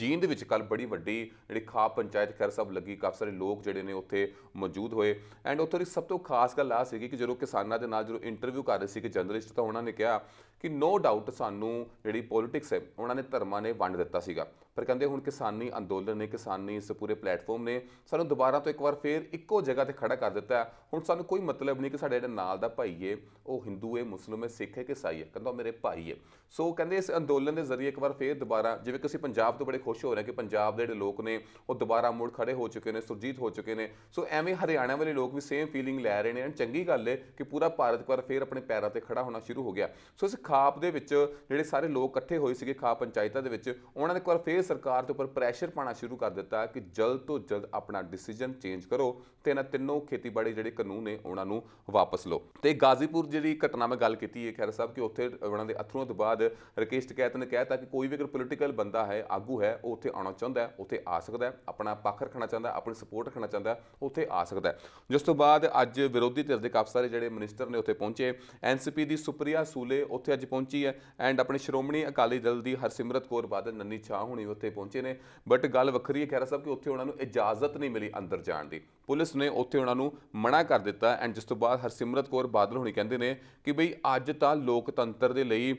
ਜੀਨ ਦੇ ਵਿੱਚ ਕੱਲ ਬੜੀ ਵੱਡੀ ਜਿਹੜੀ ਖਾ ਪੰਚਾਇਤ ਖੈਰ ਸਾਹਿਬ ਲੱਗੀ ਕਾਫੀ ਸਾਰੇ ਲੋਕ ਜਿਹੜੇ ਨੇ ਉੱਥੇ ਮੌਜੂਦ ਹੋਏ ਐਂਡ ਉੱਥੇ ਦੀ ਸਭ ਤੋਂ ਖਾਸ ਗੱਲ ਆ ਸੀਗੀ ਕਿ ਜਦੋਂ ਕਿਸਾਨਾਂ ਦੇ ਨਾਲ ਜਦੋਂ ਇੰਟਰਵਿਊ ਕਰ ਰਹੇ ਸੀ ਕਿ ਜਰਨਲਿਸਟ ਤਾਂ ਉਹਨਾਂ ਨੇ ਕਿਹਾ ਕਿ ਨੋ ਡਾਊਟ ਸਾਨੂੰ ਜਿਹੜੀ ਪੋਲਿਟਿਕਸ ਹੈ ਉਹਨਾਂ ਨੇ ਧਰਮਾਂ ਨੇ ਵੰਡ ਦਿੱਤਾ ਸੀਗਾ ਪਰ ਕਹਿੰਦੇ ਹੁਣ ਕਿਸਾਨੀ ਅੰਦੋਲਨ ਨੇ ਕਿਸਾਨੀ ਇਸ ਪੂਰੇ ਪਲੇਟਫਾਰਮ ਨੇ ਸਾਨੂੰ ਦੁਬਾਰਾ ਤੋਂ ਇੱਕ ਵਾਰ ਫੇਰ ਇੱਕੋ ਜਗ੍ਹਾ ਤੇ ਖੜਾ ਕਰ ਦਿੱਤਾ ਹੈ ਹੁਣ ਸਾਨੂੰ ਕੋਈ ਮਤਲਬ ਨਹੀਂ ਕਿ ਸਾਡੇ ਜਿਹੜਾ ਨਾਲ ਦਾ ਭਾਈ ਏ ਉਹ ਹਿੰਦੂ ਏ ਮੁਸਲਮ ਏ ਸਿੱਖ ਏ ਕਿ ਸਾਈ ਏ ਕਹਿੰਦਾ ਮੇਰੇ ਭਾਈ ਏ ਸੋ ਕਹਿੰਦੇ ਇਸ ਅੰਦੋਲਨ ਦੇ ਜ਼ਰੀਏ ਇੱਕ ਵਾਰ ਫੇਰ ਦੁਬਾਰਾ ਜਿਵੇਂ ਕਿ ਅਸੀਂ ਪੰਜਾਬ ਤੋਂ ਬੜੇ ਖੁਸ਼ ਹੋ ਰਹੇ ਕਿ ਪੰਜਾਬ ਦੇ ਜਿਹੜੇ ਲੋਕ ਨੇ ਉਹ ਦੁਬਾਰਾ ਮੁੜ ਖੜੇ ਹੋ ਚੁੱਕੇ ਨੇ ਸੁਰਜੀਤ ਹੋ ਚੁੱਕੇ ਨੇ ਸੋ ਐਵੇਂ ਹਰਿਆਣਾ ਵਾਲੇ ਲੋਕ ਵੀ ਸੇਮ ਫੀਲਿੰਗ ਲੈ ਰਹੇ ਨੇ ਚੰਗੀ ਗੱਲ ਏ ਕਿ ਪੂਰਾ ਭਾਰਤ ਇੱਕ ਵਾਰ ਫੇਰ ਆਪਣੇ ਪੈਰਾਂ ਤੇ ਖੜਾ ਹੋਣਾ ਸ਼ੁਰੂ ਹੋ ਗਿਆ ਸੋ ਇਸ ਖਾਪ ਦੇ ਵਿੱਚ ਜਿਹੜੇ ਸਾਰੇ ਲੋਕ ਇਕੱਠੇ ਹੋਏ ਸੀਗੇ ਖਾਪ ਪੰਚਾਇਤਾਂ ਦੇ ਵਿੱਚ ਉਹਨਾਂ ਨੇ ਇੱਕ ਵਾਰ ਫੇਰ ਸਰਕਾਰ ਦੇ ਉੱਪਰ ਪ੍ਰੈਸ਼ਰ ਪਾਣਾ ਸ਼ੁਰੂ ਕਰ ਦਿੱਤਾ ਕਿ ਜਲਦ ਤੋਂ ਜਲਦ ਆਪਣਾ ਡਿਸੀਜਨ ਚੇਂਜ ਕਰੋ ਤੇ ਇਹਨਾਂ ਤਿੰਨੋਂ ਖੇਤੀਬਾੜੀ ਜਿਹੜੇ ਕਾਨੂੰਨ ਨੇ ਉਹਨਾਂ ਨੂੰ ਵਾਪਸ ਲਓ ਤੇ ਗਾਜ਼ੀਪੁਰ ਜਿਹੜੀ ਘਟਨਾ ਮੈਂ ਗੱਲ ਕੀਤੀ ਹੈ ਖੈਰ ਸਾਹਿਬ ਕਿ ਉੱਥੇ ਉਹਨਾਂ ਦੇ ਅਥਰੂਆਂ ਤੋਂ ਬਾਅਦ ਰਕੇਸ਼ ਟਕੈਤ ਨੇ ਕਹਿਤਾ ਕਿ ਕੋਈ ਵੀ ਅਗਰ ਪੋਲੀਟੀਕਲ ਬੰਦਾ ਹੈ ਆਗੂ ਹੈ ਉਹ ਉੱਥੇ ਆਉਣਾ ਚਾਹੁੰਦਾ ਹੈ ਉੱਥੇ ਆ ਸਕਦਾ ਹੈ ਆਪਣਾ ਪੱਖ ਰੱਖਣਾ ਚਾਹੁੰਦਾ ਹੈ ਆਪਣੀ ਸਪੋਰਟ ਰੱਖਣਾ ਚਾਹੁੰਦਾ ਹੈ ਉੱਥੇ ਆ ਸਕਦਾ ਹੈ ਜਿਸ ਤੋਂ ਬਾਅਦ ਅੱਜ ਵਿਰੋਧੀ ਧਿਰ ਦੇ ਕਾਫੀ ਸਾਰੇ ਜਿਹੜੇ ਮਿਨਿਸਟਰ ਨੇ ਉੱਥੇ ਪਹੁੰਚੇ ਐਨਸੀਪੀ ਦੀ ਸੁਪਰੀਆ ਸੂਲੇ ਉੱਥੇ ਅੱਜ ਪਹੁੰਚੀ ਹੈ ਐਂਡ ਆਪਣੇ ਸ਼੍ਰੋਮਣੀ ਅਕਾਲੀ ਦਲ ਦੀ ਹਰਸਿਮਰਤ ਕੌਰ ਬਾਦਲ ਨੰਨੀ ਛਾ ਹੁਣੀ ਉੱਥੇ ਪਹੁੰਚੇ ਨੇ ਬਟ ਗੱਲ ਵੱਖਰੀ ਹੈ ਖੈਰਾ ਸਭ ਕਿ ਉੱਥੇ ਉਹਨਾਂ ਨੂੰ ਇਜਾਜ਼ਤ ਨਹੀਂ ਮਿਲੀ ਅੰਦਰ ਜਾਣ ਦੀ ਪੁਲਿਸ ਨੇ ਉੱਥੇ ਉਹਨਾਂ ਨੂੰ ਮਨਾ ਕਰ ਦਿੱਤਾ ਐਂਡ ਜਿਸ ਤੋਂ ਬਾਅਦ ਹਰਸਿਮਰਤ ਕੌਰ ਬਾਦਲ ਹੁਣੀ ਕਹਿੰਦੇ ਨੇ ਕਿ ਬਈ ਅੱਜ ਤਾਂ ਲੋਕਤੰਤਰ ਦੇ ਲਈ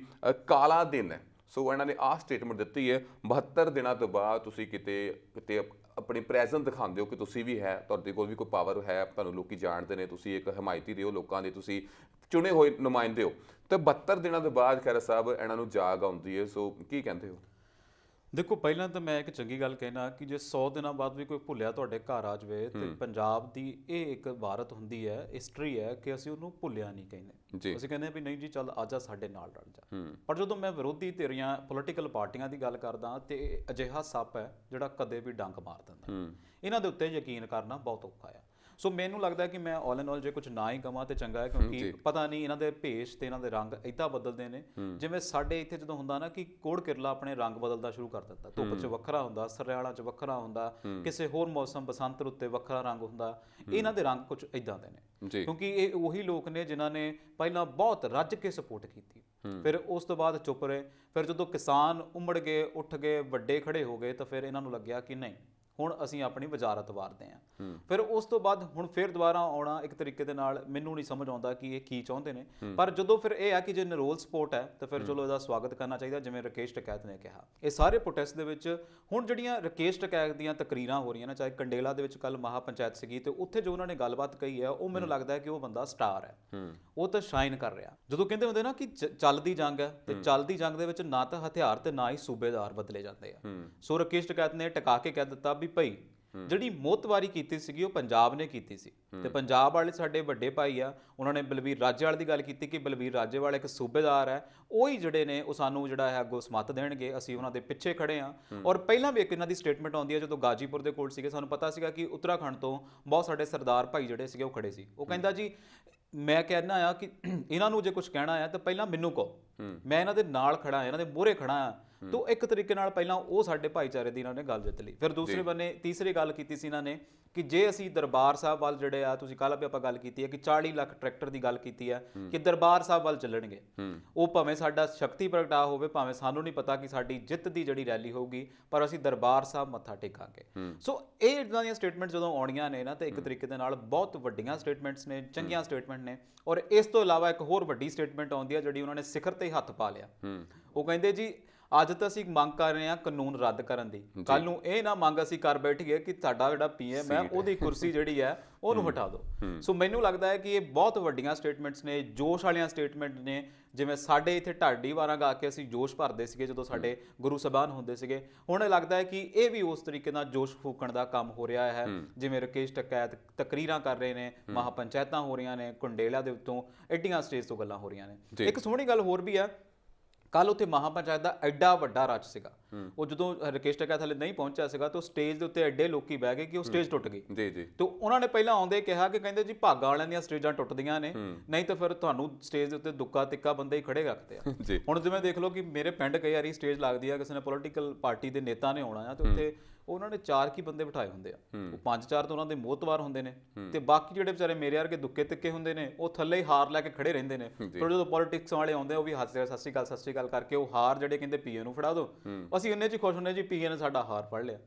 ਕਾਲਾ ਦਿਨ ਹੈ ਸੋ ਉਹਨਾਂ ਨੇ ਆਹ ਸਟੇਟਮੈਂਟ ਦਿੱਤੀ ਹੈ 72 ਦਿਨਾਂ ਤੋਂ ਬਾਅਦ ਤੁਸੀਂ ਕਿਤੇ ਕਿਤੇ ਆਪਣੀ ਪ੍ਰੈਜ਼ੈਂਸ ਦਿਖਾਉਂਦੇ ਹੋ ਕਿ ਤੁਸੀਂ ਵੀ ਹੈ ਤੁਹਾਡੇ ਕੋਲ ਵੀ ਕੋਈ ਪਾਵਰ ਹੈ ਤੁਹਾਨੂੰ ਲੋਕੀ ਜਾਣਦੇ ਨੇ ਤੁਸੀਂ ਇੱਕ ਹਮਾਇਤੀ ਦਿਓ ਲੋਕਾਂ ਦੇ ਤੁਸੀਂ ਚੁਣੇ ਹੋਏ ਨੁਮਾਇੰਦੇ ਹੋ ਤੇ 72 ਦਿਨਾਂ ਦੇ ਬਾਅਦ ਖੈਰ ਸਾਹਿਬ ਇਹਨਾਂ ਨੂੰ ਜਾਗ ਆਉਂਦੀ ਹੈ ਸੋ ਕੀ ਕਹਿੰਦੇ ਹੋ ਦੇਖੋ ਪਹਿਲਾਂ ਤਾਂ ਮੈਂ ਇੱਕ ਚੰਗੀ ਗੱਲ ਕਹਿਣਾ ਕਿ ਜੇ 100 ਦਿਨਾਂ ਬਾਅਦ ਵੀ ਕੋਈ ਭੁੱਲਿਆ ਤੁਹਾਡੇ ਘਰ ਆ ਜਾਵੇ ਤੇ ਪੰਜਾਬ ਦੀ ਇਹ ਇੱਕ ਵਾਰਤ ਹੁੰਦੀ ਹੈ ਹਿਸਟਰੀ ਹੈ ਕਿ ਅਸੀਂ ਉਹਨੂੰ ਭੁੱਲਿਆ ਨਹੀਂ ਕਹਿੰਦੇ ਅਸੀਂ ਕਹਿੰਦੇ ਵੀ ਨਹੀਂ ਜੀ ਚੱਲ ਆਜਾ ਸਾਡੇ ਨਾਲ ਰਲ ਜਾ ਪਰ ਜਦੋਂ ਮੈਂ ਵਿਰੋਧੀ ਧਿਰਾਂ ਪੋਲੀਟੀਕਲ ਪਾਰਟੀਆਂ ਦੀ ਗੱਲ ਕਰਦਾ ਤੇ ਅਜਿਹਾ ਸੱਪ ਹੈ ਜਿਹੜਾ ਕਦੇ ਵੀ ਡੰਗ ਮਾਰ ਦਿੰਦਾ ਇਹਨਾਂ ਦੇ ਉੱਤੇ ਯਕੀਨ ਕਰਨਾ ਬਹੁਤ ਔਖਾ ਹੈ ਸੋ ਮੈਨੂੰ ਲੱਗਦਾ ਕਿ ਮੈਂ ਆਲ ਇਨ ਆਲ ਜੇ ਕੁਝ ਨਾ ਹੀ ਕਮਾ ਤੇ ਚੰਗਾ ਹੈ ਕਿਉਂਕਿ ਪਤਾ ਨਹੀਂ ਇਹਨਾਂ ਦੇ ਭੇਸ ਤੇ ਇਹਨਾਂ ਦੇ ਰੰਗ ਇਦਾਂ ਬਦਲਦੇ ਨੇ ਜਿਵੇਂ ਸਾਡੇ ਇੱਥੇ ਜਦੋਂ ਹੁੰਦਾ ਨਾ ਕਿ ਕੋੜ ਕਿਰਲਾ ਆਪਣੇ ਰੰਗ ਬਦਲਦਾ ਸ਼ੁਰੂ ਕਰ ਦਿੰਦਾ ਧੁੱਪ 'ਚ ਵੱਖਰਾ ਹੁੰਦਾ ਸਰਿਆਲਾ 'ਚ ਵੱਖਰਾ ਹੁੰਦਾ ਕਿਸੇ ਹੋਰ ਮੌਸਮ ਬਸੰਤ ਰੁੱਤੇ ਵੱਖਰਾ ਰੰਗ ਹੁੰਦਾ ਇਹਨਾਂ ਦੇ ਰੰਗ ਕੁਝ ਇਦਾਂ ਦੇ ਨੇ ਕਿਉਂਕਿ ਇਹ ਉਹੀ ਲੋਕ ਨੇ ਜਿਨ੍ਹਾਂ ਨੇ ਪਹਿਲਾਂ ਬਹੁਤ ਰੱਜ ਕੇ ਸਪੋਰਟ ਕੀਤੀ ਫਿਰ ਉਸ ਤੋਂ ਬਾਅਦ ਚੁੱਪ ਰਹੇ ਫਿਰ ਜਦੋਂ ਕਿਸਾਨ ਉਮੜ ਗਏ ਉੱਠ ਗਏ ਵੱਡੇ ਖੜੇ ਹੋ ਗਏ ਤਾਂ ਫਿਰ ਇਹਨਾਂ ਨੂੰ ਲੱਗਿਆ ਕਿ ਨਹੀਂ ਹੁਣ ਅਸੀਂ ਆਪਣੀ ਵਜ਼ਾਰਤ ਵਾਰਦੇ ਆਂ ਫਿਰ ਉਸ ਤੋਂ ਬਾਅਦ ਹੁਣ ਫਿਰ ਦੁਬਾਰਾ ਆਉਣਾ ਇੱਕ ਤਰੀਕੇ ਦੇ ਨਾਲ ਮੈਨੂੰ ਨਹੀਂ ਸਮਝ ਆਉਂਦਾ ਕਿ ਇਹ ਕੀ ਚਾਹੁੰਦੇ ਨੇ ਪਰ ਜਦੋਂ ਫਿਰ ਇਹ ਆ ਕਿ ਜੇ ਨਰੋਲ ਸਪੋਰਟ ਹੈ ਤਾਂ ਫਿਰ ਚਲੋ ਇਹਦਾ ਸਵਾਗਤ ਕਰਨਾ ਚਾਹੀਦਾ ਜਿਵੇਂ ਰਕੇਸ਼ ਟਕੈਤ ਨੇ ਕਿਹਾ ਇਹ ਸਾਰੇ ਪ੍ਰੋਟੈਸਟ ਦੇ ਵਿੱਚ ਹੁਣ ਜਿਹੜੀਆਂ ਰਕੇਸ਼ ਟਕੈਤ ਦੀਆਂ ਤਕਰੀਰਾਂ ਹੋ ਰਹੀਆਂ ਨੇ ਚਾਹੇ ਕੰਡੇਲਾ ਦੇ ਵਿੱਚ ਕੱਲ ਮਹਾ ਪੰਚਾਇਤ ਸੀਗੀ ਤੇ ਉੱਥੇ ਜੋ ਉਹਨਾਂ ਨੇ ਗੱਲਬਾਤ ਕਹੀ ਹੈ ਉਹ ਮੈਨੂੰ ਲੱਗਦਾ ਹੈ ਕਿ ਉਹ ਬੰਦਾ ਸਟਾਰ ਹੈ ਉਹ ਤਾਂ ਸ਼ਾਈਨ ਕਰ ਰਿਹਾ ਜਦੋਂ ਕਹਿੰਦੇ ਹੁੰਦੇ ਨਾ ਕਿ ਚੱਲਦੀ ਜੰਗ ਹੈ ਤੇ ਚੱਲਦੀ ਜੰਗ ਦੇ ਵਿੱਚ ਨਾ ਤਾਂ ਹਥਿਆਰ ਤੇ ਨਾ ਹੀ ਸੂਬੇਦਾਰ ਬਦਲੇ ਜਾਂਦੇ ਆ ਸੋ ਰਕੇਸ਼ ਟਕੈਤ ਨੇ ਟਿਕਾ ਕੇ ਕਹਿ ਦਿੱਤਾ ਵੀ ਭਈ ਜਿਹੜੀ ਮੋਤਵਾਰੀ ਕੀਤੀ ਸੀਗੀ ਉਹ ਪੰਜਾਬ ਨੇ ਕੀਤੀ ਸੀ ਤੇ ਪੰਜਾਬ ਵਾਲੇ ਸਾਡੇ ਵੱਡੇ ਭਾਈ ਆ ਉਹਨਾਂ ਨੇ ਬਲਵੀਰ ਰਾਜੇਵਾਲ ਦੀ ਗੱਲ ਕੀਤੀ ਕਿ ਬਲਵੀਰ ਰਾਜੇਵਾਲ ਇੱਕ ਸੂਬੇਦਾਰ ਹੈ ਉਹ ਹੀ ਜਿਹੜੇ ਨੇ ਉਹ ਸਾਨੂੰ ਜਿਹੜਾ ਹੈ ਅੱਗੋਂ ਸਮਤ ਦੇਣਗੇ ਅਸੀਂ ਉਹਨਾਂ ਦੇ ਪਿੱਛੇ ਖੜੇ ਆ ਔਰ ਪਹਿਲਾਂ ਵੀ ਇੱਕ ਇਹਨਾਂ ਦੀ ਸਟੇਟਮੈਂਟ ਆਉਂਦੀ ਹੈ ਜਦੋਂ ਗਾਜੀਪੁਰ ਦੇ ਕੋਲ ਸੀਗੇ ਸਾਨੂੰ ਪਤਾ ਸੀਗਾ ਕਿ ਉੱਤਰਾਖੰਡ ਤੋਂ ਬਹੁਤ ਸਾਡੇ ਸਰਦਾਰ ਭਾਈ ਜਿਹੜੇ ਸੀਗੇ ਉਹ ਖੜੇ ਸੀ ਉਹ ਕਹਿੰਦਾ ਜੀ ਮੈਂ ਕਹਿਣਾ ਆ ਕਿ ਇਹਨਾਂ ਨੂੰ ਜੇ ਕੁਝ ਕਹਿਣਾ ਆ ਤਾਂ ਪਹਿਲਾਂ ਮੈਨੂੰ ਕਹੋ ਮੈਂ ਇਹਨਾਂ ਦੇ ਨਾਲ ਖੜਾ ਆ ਇਹਨਾਂ ਦੇ ਮੂਹਰੇ ਖੜਾ ਆ ਤੋ ਇੱਕ ਤਰੀਕੇ ਨਾਲ ਪਹਿਲਾਂ ਉਹ ਸਾਡੇ ਭਾਈਚਾਰੇ ਦੀ ਇਹਨਾਂ ਨੇ ਗੱਲ ਜਿੱਤ ਲਈ ਫਿਰ ਦੂਸਰੇ ਬੰਨੇ ਤੀਸਰੀ ਗੱਲ ਕੀਤੀ ਸੀ ਇਹਨਾਂ ਨੇ ਕਿ ਜੇ ਅਸੀਂ ਦਰਬਾਰ ਸਾਹਿਬ ਵੱਲ ਜਿਹੜੇ ਆ ਤੁਸੀਂ ਕੱਲ ਵੀ ਆਪਾਂ ਗੱਲ ਕੀਤੀ ਹੈ ਕਿ 40 ਲੱਖ ਟਰੈਕਟਰ ਦੀ ਗੱਲ ਕੀਤੀ ਹੈ ਕਿ ਦਰਬਾਰ ਸਾਹਿਬ ਵੱਲ ਚੱਲਣਗੇ ਉਹ ਭਾਵੇਂ ਸਾਡਾ ਸ਼ਕਤੀ ਪ੍ਰਗਟਾ ਹੋਵੇ ਭਾਵੇਂ ਸਾਨੂੰ ਨਹੀਂ ਪਤਾ ਕਿ ਸਾਡੀ ਜਿੱਤ ਦੀ ਜਿਹੜੀ ਰੈਲੀ ਹੋਊਗੀ ਪਰ ਅਸੀਂ ਦਰਬਾਰ ਸਾਹਿਬ ਮੱਥਾ ਟੇਕਾਂਗੇ ਸੋ ਇਹ ਇਦਾਂ ਦੀਆਂ ਸਟੇਟਮੈਂਟ ਜਦੋਂ ਆਉਣੀਆਂ ਨੇ ਨਾ ਤੇ ਇੱਕ ਤਰੀਕੇ ਦੇ ਨਾਲ ਬਹੁਤ ਵੱਡੀਆਂ ਸਟੇਟਮੈਂਟਸ ਨੇ ਚੰਗੀਆਂ ਸਟੇਟਮੈਂਟ ਨੇ ਔਰ ਇਸ ਤੋਂ ਇਲਾਵਾ ਇੱਕ ਹੋਰ ਵੱਡੀ ਸਟੇਟਮੈਂਟ ਆਉਂਦੀ ਹੈ ਜਿਹੜੀ ਉਹਨਾਂ ਨੇ ਸਿਖਰ ਤੇ ਹੱਥ ਪਾ ਲਿਆ ਉਹ ਕਹਿੰਦੇ ਜੀ ਅੱਜ ਤਾਂ ਅਸੀਂ ਮੰਗ ਕਰ ਰਹੇ ਹਾਂ ਕਾਨੂੰਨ ਰੱਦ ਕਰਨ ਦੀ ਕੱਲ ਨੂੰ ਇਹ ਨਾ ਮੰਗ ਅਸੀਂ ਕਰ ਬੈਠੀਏ ਕਿ ਤੁਹਾਡਾ ਜਿਹੜਾ ਪੀਐਮ ਹੈ ਉਹਦੀ ਕੁਰਸੀ ਜਿਹੜੀ ਹੈ ਉਹਨੂੰ ਹਟਾ ਦਿਓ ਸੋ ਮੈਨੂੰ ਲੱਗਦਾ ਹੈ ਕਿ ਇਹ ਬਹੁਤ ਵੱਡੀਆਂ ਸਟੇਟਮੈਂਟਸ ਨੇ ਜੋਸ਼ ਵਾਲੀਆਂ ਸਟੇਟਮੈਂਟ ਨੇ ਜਿਵੇਂ ਸਾਡੇ ਇੱਥੇ ਢਾਡੀ ਵਾਰਾਂ ਗਾ ਕੇ ਅਸੀਂ ਜੋਸ਼ ਭਰਦੇ ਸੀਗੇ ਜਦੋਂ ਸਾਡੇ ਗੁਰੂ ਸਬਾਨ ਹੁੰਦੇ ਸੀਗੇ ਹੁਣ ਇਹ ਲੱਗਦਾ ਹੈ ਕਿ ਇਹ ਵੀ ਉਸ ਤਰੀਕੇ ਨਾਲ ਜੋਸ਼ ਫੂਕਣ ਦਾ ਕੰਮ ਹੋ ਰਿਹਾ ਹੈ ਜਿਵੇਂ ਰਕੇਸ਼ ਟਕੈਤ ਤਕਰੀਰਾਂ ਕਰ ਰਹੇ ਨੇ ਮਹਾਪੰਚਾਇਤਾਂ ਹੋ ਰਹੀਆਂ ਨੇ ਕੁੰਡੇਲਾ ਦੇ ਉੱਤੋਂ ਐਡੀਆਂ ਸਟੇਜ ਤੋਂ ਗੱਲਾਂ ਹੋ ਰਹੀਆਂ ਨੇ ਇੱਕ ਸੋਹਣੀ ਗੱਲ ਹੋਰ ਵੀ ਹੈ ਕੱਲ ਉੱਥੇ ਮਹਾਪੰਚਾਇਤ ਦਾ ਐਡਾ ਵੱਡਾ ਰਾਜ ਸੀਗਾ ਉਹ ਜਦੋਂ ਰਕੇਸ਼ ਟਕਾ ਥੱਲੇ ਨਹੀਂ ਪਹੁੰਚਿਆ ਸੀਗਾ ਤਾਂ ਸਟੇਜ ਦੇ ਉੱਤੇ ਐਡੇ ਲੋਕੀ ਬਹਿ ਗਏ ਕਿ ਉਹ ਸਟੇਜ ਟੁੱਟ ਗਈ ਜੀ ਜੀ ਤੇ ਉਹਨਾਂ ਨੇ ਪਹਿਲਾਂ ਆਉਂਦੇ ਕਿਹਾ ਕਿ ਕਹਿੰਦੇ ਜੀ ਭਾਗਾ ਵਾਲਿਆਂ ਦੀਆਂ ਸਟੇਜਾਂ ਟੁੱਟਦੀਆਂ ਨੇ ਨਹੀਂ ਤਾਂ ਫਿਰ ਤੁਹਾਨੂੰ ਸਟੇਜ ਦੇ ਉੱਤੇ ਦੁੱਕਾ ਤਿੱਕਾ ਬੰਦੇ ਹੀ ਖੜੇ ਰੱਖਦੇ ਆ ਹੁਣ ਜਿਵੇਂ ਦੇਖ ਲਓ ਕਿ ਮੇਰੇ ਪਿੰਡ ਕਈ ਵਾਰੀ ਸਟੇਜ ਲੱਗਦੀ ਆ ਕਿਸੇ ਨੇ ਪੋਲੀਟੀਕਲ ਪਾਰਟੀ ਦੇ ਨੇਤਾ ਨੇ ਆਉਣਾ ਆ ਤੇ ਉੱਥੇ ਉਹਨਾਂ ਨੇ ਚਾਰ ਕੀ ਬੰਦੇ ਬਿਠਾਏ ਹੁੰਦੇ ਆ ਉਹ ਪੰਜ ਚਾਰ ਤੋਂ ਉਹਨਾਂ ਦੇ ਮੋਤਵਾਰ ਹੁੰਦੇ ਨੇ ਤੇ ਬਾਕੀ ਜਿਹੜੇ ਵਿਚਾਰੇ ਮੇਰੇ ਵਰਗੇ ਦੁੱਕੇ ਤਿੱਕੇ ਹੁੰਦੇ ਨੇ ਉਹ ਥੱਲੇ ਹੀ ਹਾਰ ਲੈ ਕੇ ਖੜੇ ਰਹਿੰਦੇ ਨੇ ਪਰ ਜਦੋਂ ਪੋਲਿਟਿਕਸ ਵਾਲੇ ਆਉਂਦੇ ਉਹ ਵੀ ਹੱਸਦੇ ਸਤਿ ਸ਼੍ਰੀ ਅਕਾਲ ਸਤਿ ਸ਼੍ਰੀ ਅਕਾਲ ਕਰਕੇ ਉਹ ਹਾਰ ਜਿਹੜੇ ਕਹਿੰਦੇ ਪੀਏ ਨੂੰ ਫੜਾ ਦੋ ਅਸੀਂ ਇੰਨੇ 'ਚ ਖੁਸ਼ ਹੁੰਦੇ ਜੀ ਪੀਏ ਨੇ ਸਾਡਾ ਹਾਰ ਫੜ ਲਿਆ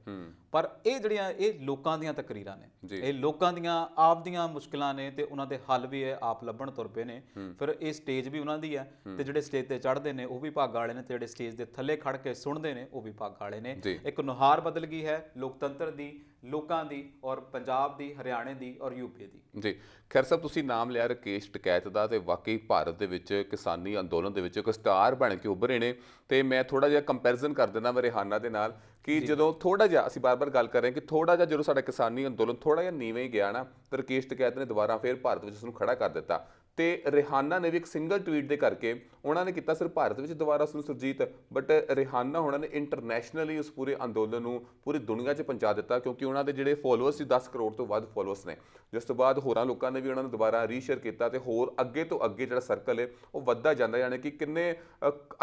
ਪਰ ਇਹ ਜਿਹੜੀਆਂ ਇਹ ਲੋਕਾਂ ਦੀਆਂ ਤਕਰੀਰਾਂ ਨੇ ਇਹ ਲੋਕਾਂ ਦੀਆਂ ਆਪ ਦੀਆਂ ਮੁਸ਼ਕਲਾਂ ਨੇ ਤੇ ਉਹਨਾਂ ਦੇ ਹੱਲ ਵੀ ਹੈ ਆਪ ਲੱਭਣ ਤੁਰ ਪਏ ਨੇ ਫਿਰ ਇਹ ਸਟੇਜ ਵੀ ਉਹਨਾਂ ਦੀ ਹੈ ਤੇ ਜਿਹੜੇ ਸਟੇਜ ਤੇ ਚੜ੍ਹਦੇ ਨੇ ਉਹ ਵੀ ਭਾਗਾ ਵਾਲੇ ਨੇ ਤੇ ਜਿਹੜੇ ਸਟੇਜ ਦੇ ਥੱਲੇ ਖੜ ਕੇ ਸੁਣਦੇ ਨੇ ਉਹ ਵੀ ਭਾਗਾ ਵਾਲੇ ਨੇ ਇੱਕ ਨੁਹਾਰ ਬਦਲ ਗਈ ਹੈ ਲੋਕਤੰਤਰ ਦੀ ਲੋਕਾਂ ਦੀ ਔਰ ਪੰਜਾਬ ਦੀ ਹਰਿਆਣੇ ਦੀ ਔਰ ਯੂਪੀ ਦੀ ਜੀ ਖੈਰ ਸਾਹਿਬ ਤੁਸੀਂ ਨਾਮ ਲਿਆ ਰਕੇਸ਼ ਟਕੈਤ ਦਾ ਤੇ ਵਾਕਈ ਭਾਰਤ ਦੇ ਵਿੱਚ ਕਿਸਾਨੀ ਅੰਦੋਲਨ ਦੇ ਵਿੱਚ ਇੱਕ ਸਟਾਰ ਬਣ ਕੇ ਉੱਭਰੇ ਨੇ ਤੇ ਮੈਂ ਥੋੜਾ ਜਿਹਾ ਕੰਪੈਰੀਜ਼ਨ ਕਰ ਦਿੰਦਾ ਮੈਂ ਹਾਨਾ ਦੇ ਨਾਲ ਕਿ ਜਦੋਂ ਥੋੜਾ ਜਿਹਾ ਅਸੀਂ ਬਾਰ-ਬਾਰ ਗੱਲ ਕਰ ਰਹੇ ਹਾਂ ਕਿ ਥੋੜਾ ਜਿਹਾ ਜਦੋਂ ਸਾਡਾ ਕਿਸਾਨੀ ਅੰਦੋਲਨ ਥੋੜਾ ਜਿਹਾ ਨੀਵੇਂ ਗਿਆ ਨਾ ਤੇ ਰਕੇਸ਼ ਟਕੈਤ ਨੇ ਦੁਬਾਰਾ ਫੇਰ ਭਾਰਤ ਵਿੱਚ ਉਸ ਨੂੰ ਖੜਾ ਕਰ ਦਿੱਤਾ ਤੇ ਰਿਹਾਨਾ ਨੇ ਵੀ ਇੱਕ ਸਿੰਗਲ ਟਵੀਟ ਦੇ ਕਰਕੇ ਉਹਨਾਂ ਨੇ ਕੀਤਾ ਸਿਰ ਭਾਰਤ ਵਿੱਚ ਦੁਬਾਰਾ ਸੁਨ ਸੁਰਜੀਤ ਬਟ ਰਿਹਾਨਾ ਉਹਨਾਂ ਨੇ ਇੰਟਰਨੈਸ਼ਨਲੀ ਉਸ ਪੂਰੇ ਅੰਦੋਲਨ ਨੂੰ ਪੂਰੀ ਦੁਨੀਆ 'ਚ ਪਹੁੰਚਾ ਦਿੱਤਾ ਕਿਉਂਕਿ ਉਹਨਾਂ ਦੇ ਜਿਹੜੇ ਫੋਲੋਅਰਸ ਸੀ 10 ਕਰੋੜ ਤੋਂ ਵੱਧ ਫੋਲੋਅਰਸ ਨੇ ਜਿਸ ਤੋਂ ਬਾਅਦ ਹੋਰਾਂ ਲੋਕਾਂ ਨੇ ਵੀ ਉਹਨਾਂ ਨੂੰ ਦੁਬਾਰਾ ਰੀਸ਼ੇਅਰ ਕੀਤਾ ਤੇ ਹੋਰ ਅੱਗੇ ਤੋਂ ਅੱਗੇ ਜਿਹੜਾ ਸਰਕਲ ਹੈ ਉਹ ਵੱਧਦਾ ਜਾਂਦਾ ਯਾਨੀ ਕਿ ਕਿੰਨੇ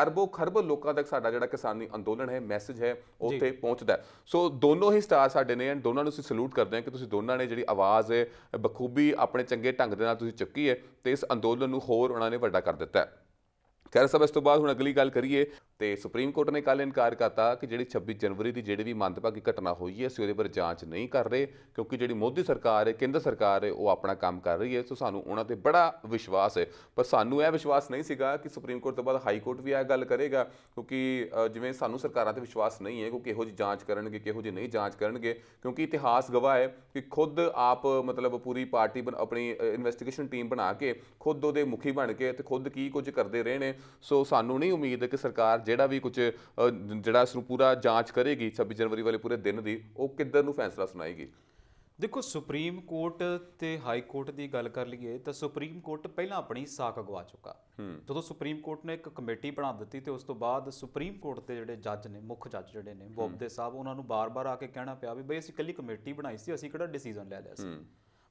ਅਰਬੋ ਖਰਬ ਲੋਕਾਂ ਤੱਕ ਸਾਡਾ ਜਿਹੜਾ ਕਿਸਾਨੀ ਅੰਦੋਲਨ ਹੈ ਮੈਸੇਜ ਹੈ ਉੱਥੇ ਪਹੁੰਚਦਾ ਸੋ ਦੋਨੋਂ ਹੀ ਸਟਾਰ ਸਾਡੇ ਨੇ ਐਂਡ ਦੋਨਾਂ ਨੂੰ ਅਸੀਂ ਸਲੂਟ ਕਰਦੇ ਹਾਂ ਕਿ ਤੁਸੀਂ ਦੋਨਾਂ ਨੇ ਜਿਹੜੀ ਆਵਾਜ਼ ਹੈ ਬਖੂਬੀ ਆਪਣੇ ਚੰਗੇ ਢੰਗ ਦੇ ਨਾਲ ਤੁਸੀਂ ਚੱਕੀ ਹੈ ਤੇ ਇਸ ਅੰਦੋਲਨ ਨੂੰ ਹੋਰ ਉਹਨਾਂ ਨੇ ਵੱਡਾ ਕਰ ਦਿੱਤਾ ਹੈ ਖੈਰ ਸਭ ਇਸ ਤੋਂ ਬਾਅਦ ਹੁਣ ਅਗਲੀ ਗੱਲ ਕਰੀਏ ਤੇ ਸੁਪਰੀਮ ਕੋਰਟ ਨੇ ਕੱਲ ਇਨਕਾਰ ਕਰਤਾ ਕਿ ਜਿਹੜੀ 26 ਜਨਵਰੀ ਦੀ ਜਿਹੜੀ ਵੀ ਮੰਦਭਾਗੀ ਘਟਨਾ ਹੋਈ ਹੈ ਅਸੀਂ ਉਹਦੇ ਪਰ ਜਾਂਚ ਨਹੀਂ ਕਰ ਰਹੇ ਕਿਉਂਕਿ ਜਿਹੜੀ ਮੋਦੀ ਸਰਕਾਰ ਹੈ ਕੇਂਦਰ ਸਰਕਾਰ ਹੈ ਉਹ ਆਪਣਾ ਕੰਮ ਕਰ ਰਹੀ ਹੈ ਸੋ ਸਾਨੂੰ ਉਹਨਾਂ ਤੇ ਬੜਾ ਵਿਸ਼ਵਾਸ ਹੈ ਪਰ ਸਾਨੂੰ ਇਹ ਵਿਸ਼ਵਾਸ ਨਹੀਂ ਸੀਗਾ ਕਿ ਸੁਪਰੀਮ ਕੋਰਟ ਤੋਂ ਬਾਅਦ ਹਾਈ ਕੋਰਟ ਵੀ ਇਹ ਗੱਲ ਕਰੇਗਾ ਕਿਉਂਕਿ ਜਿਵੇਂ ਸਾਨੂੰ ਸਰਕਾਰਾਂ ਤੇ ਵਿਸ਼ਵਾਸ ਨਹੀਂ ਹੈ ਕਿਉਂਕਿ ਇਹੋ ਜੀ ਜਾਂਚ ਕਰਨਗੇ ਕਿਹੋ ਜੀ ਨਹੀਂ ਜਾਂਚ ਕਰਨਗੇ ਕਿਉਂਕਿ ਇਤਿਹਾਸ ਗਵਾਹ ਹੈ ਕਿ ਖੁਦ ਆਪ ਮਤਲਬ ਪੂਰੀ ਪਾਰਟੀ ਆਪਣੀ ਇਨਵੈਸਟੀਗੇਸ਼ਨ ਟੀਮ ਬਣਾ ਕੇ ਖੁਦ ਉਹਦੇ ਮੁਖੀ ਬਣ ਕੇ ਤੇ ਖੁਦ ਕੀ ਕੁਝ ਕਰਦੇ ਰਹੇ ਨੇ ਸੋ ਸਾਨੂੰ ਨਹੀਂ ਉਮੀਦ ਕਿ ਸਰਕਾਰ ਜਿਹੜਾ ਵੀ ਕੁਝ ਜਿਹੜਾ ਇਸ ਨੂੰ ਪੂਰਾ ਜਾਂਚ ਕਰੇਗੀ 26 ਜਨਵਰੀ ਵਾਲੇ ਪੂਰੇ ਦਿਨ ਦੀ ਉਹ ਕਿੱਧਰ ਨੂੰ ਫੈਸਲਾ ਸੁਣਾਏਗੀ ਦੇਖੋ ਸੁਪਰੀਮ ਕੋਰਟ ਤੇ ਹਾਈ ਕੋਰਟ ਦੀ ਗੱਲ ਕਰ ਲਈਏ ਤਾਂ ਸੁਪਰੀਮ ਕੋਰਟ ਪਹਿਲਾਂ ਆਪਣੀ ਸਾਖ ਅਗਵਾ ਚੁੱਕਾ ਜਦੋਂ ਸੁਪਰੀਮ ਕੋਰਟ ਨੇ ਇੱਕ ਕਮੇਟੀ ਬਣਾ ਦਿੱਤੀ ਤੇ ਉਸ ਤੋਂ ਬਾਅਦ ਸੁਪਰੀਮ ਕੋਰਟ ਦੇ ਜਿਹੜੇ ਜੱਜ ਨੇ ਮੁੱਖ ਜੱਜ ਜਿਹੜੇ ਨੇ ਬੋਬਦੇ ਸਾਹਿਬ ਉਹਨਾਂ ਨੂੰ ਬਾਰ-ਬਾਰ ਆ ਕੇ ਕਹਿਣਾ ਪਿਆ ਵੀ ਬਈ ਅਸੀਂ ਇਕੱਲੀ ਕਮੇਟੀ ਬਣਾਈ ਸੀ ਅਸੀਂ ਕਿਹੜਾ ਡਿਸੀਜਨ ਲੈ ਲਿਆ ਸੀ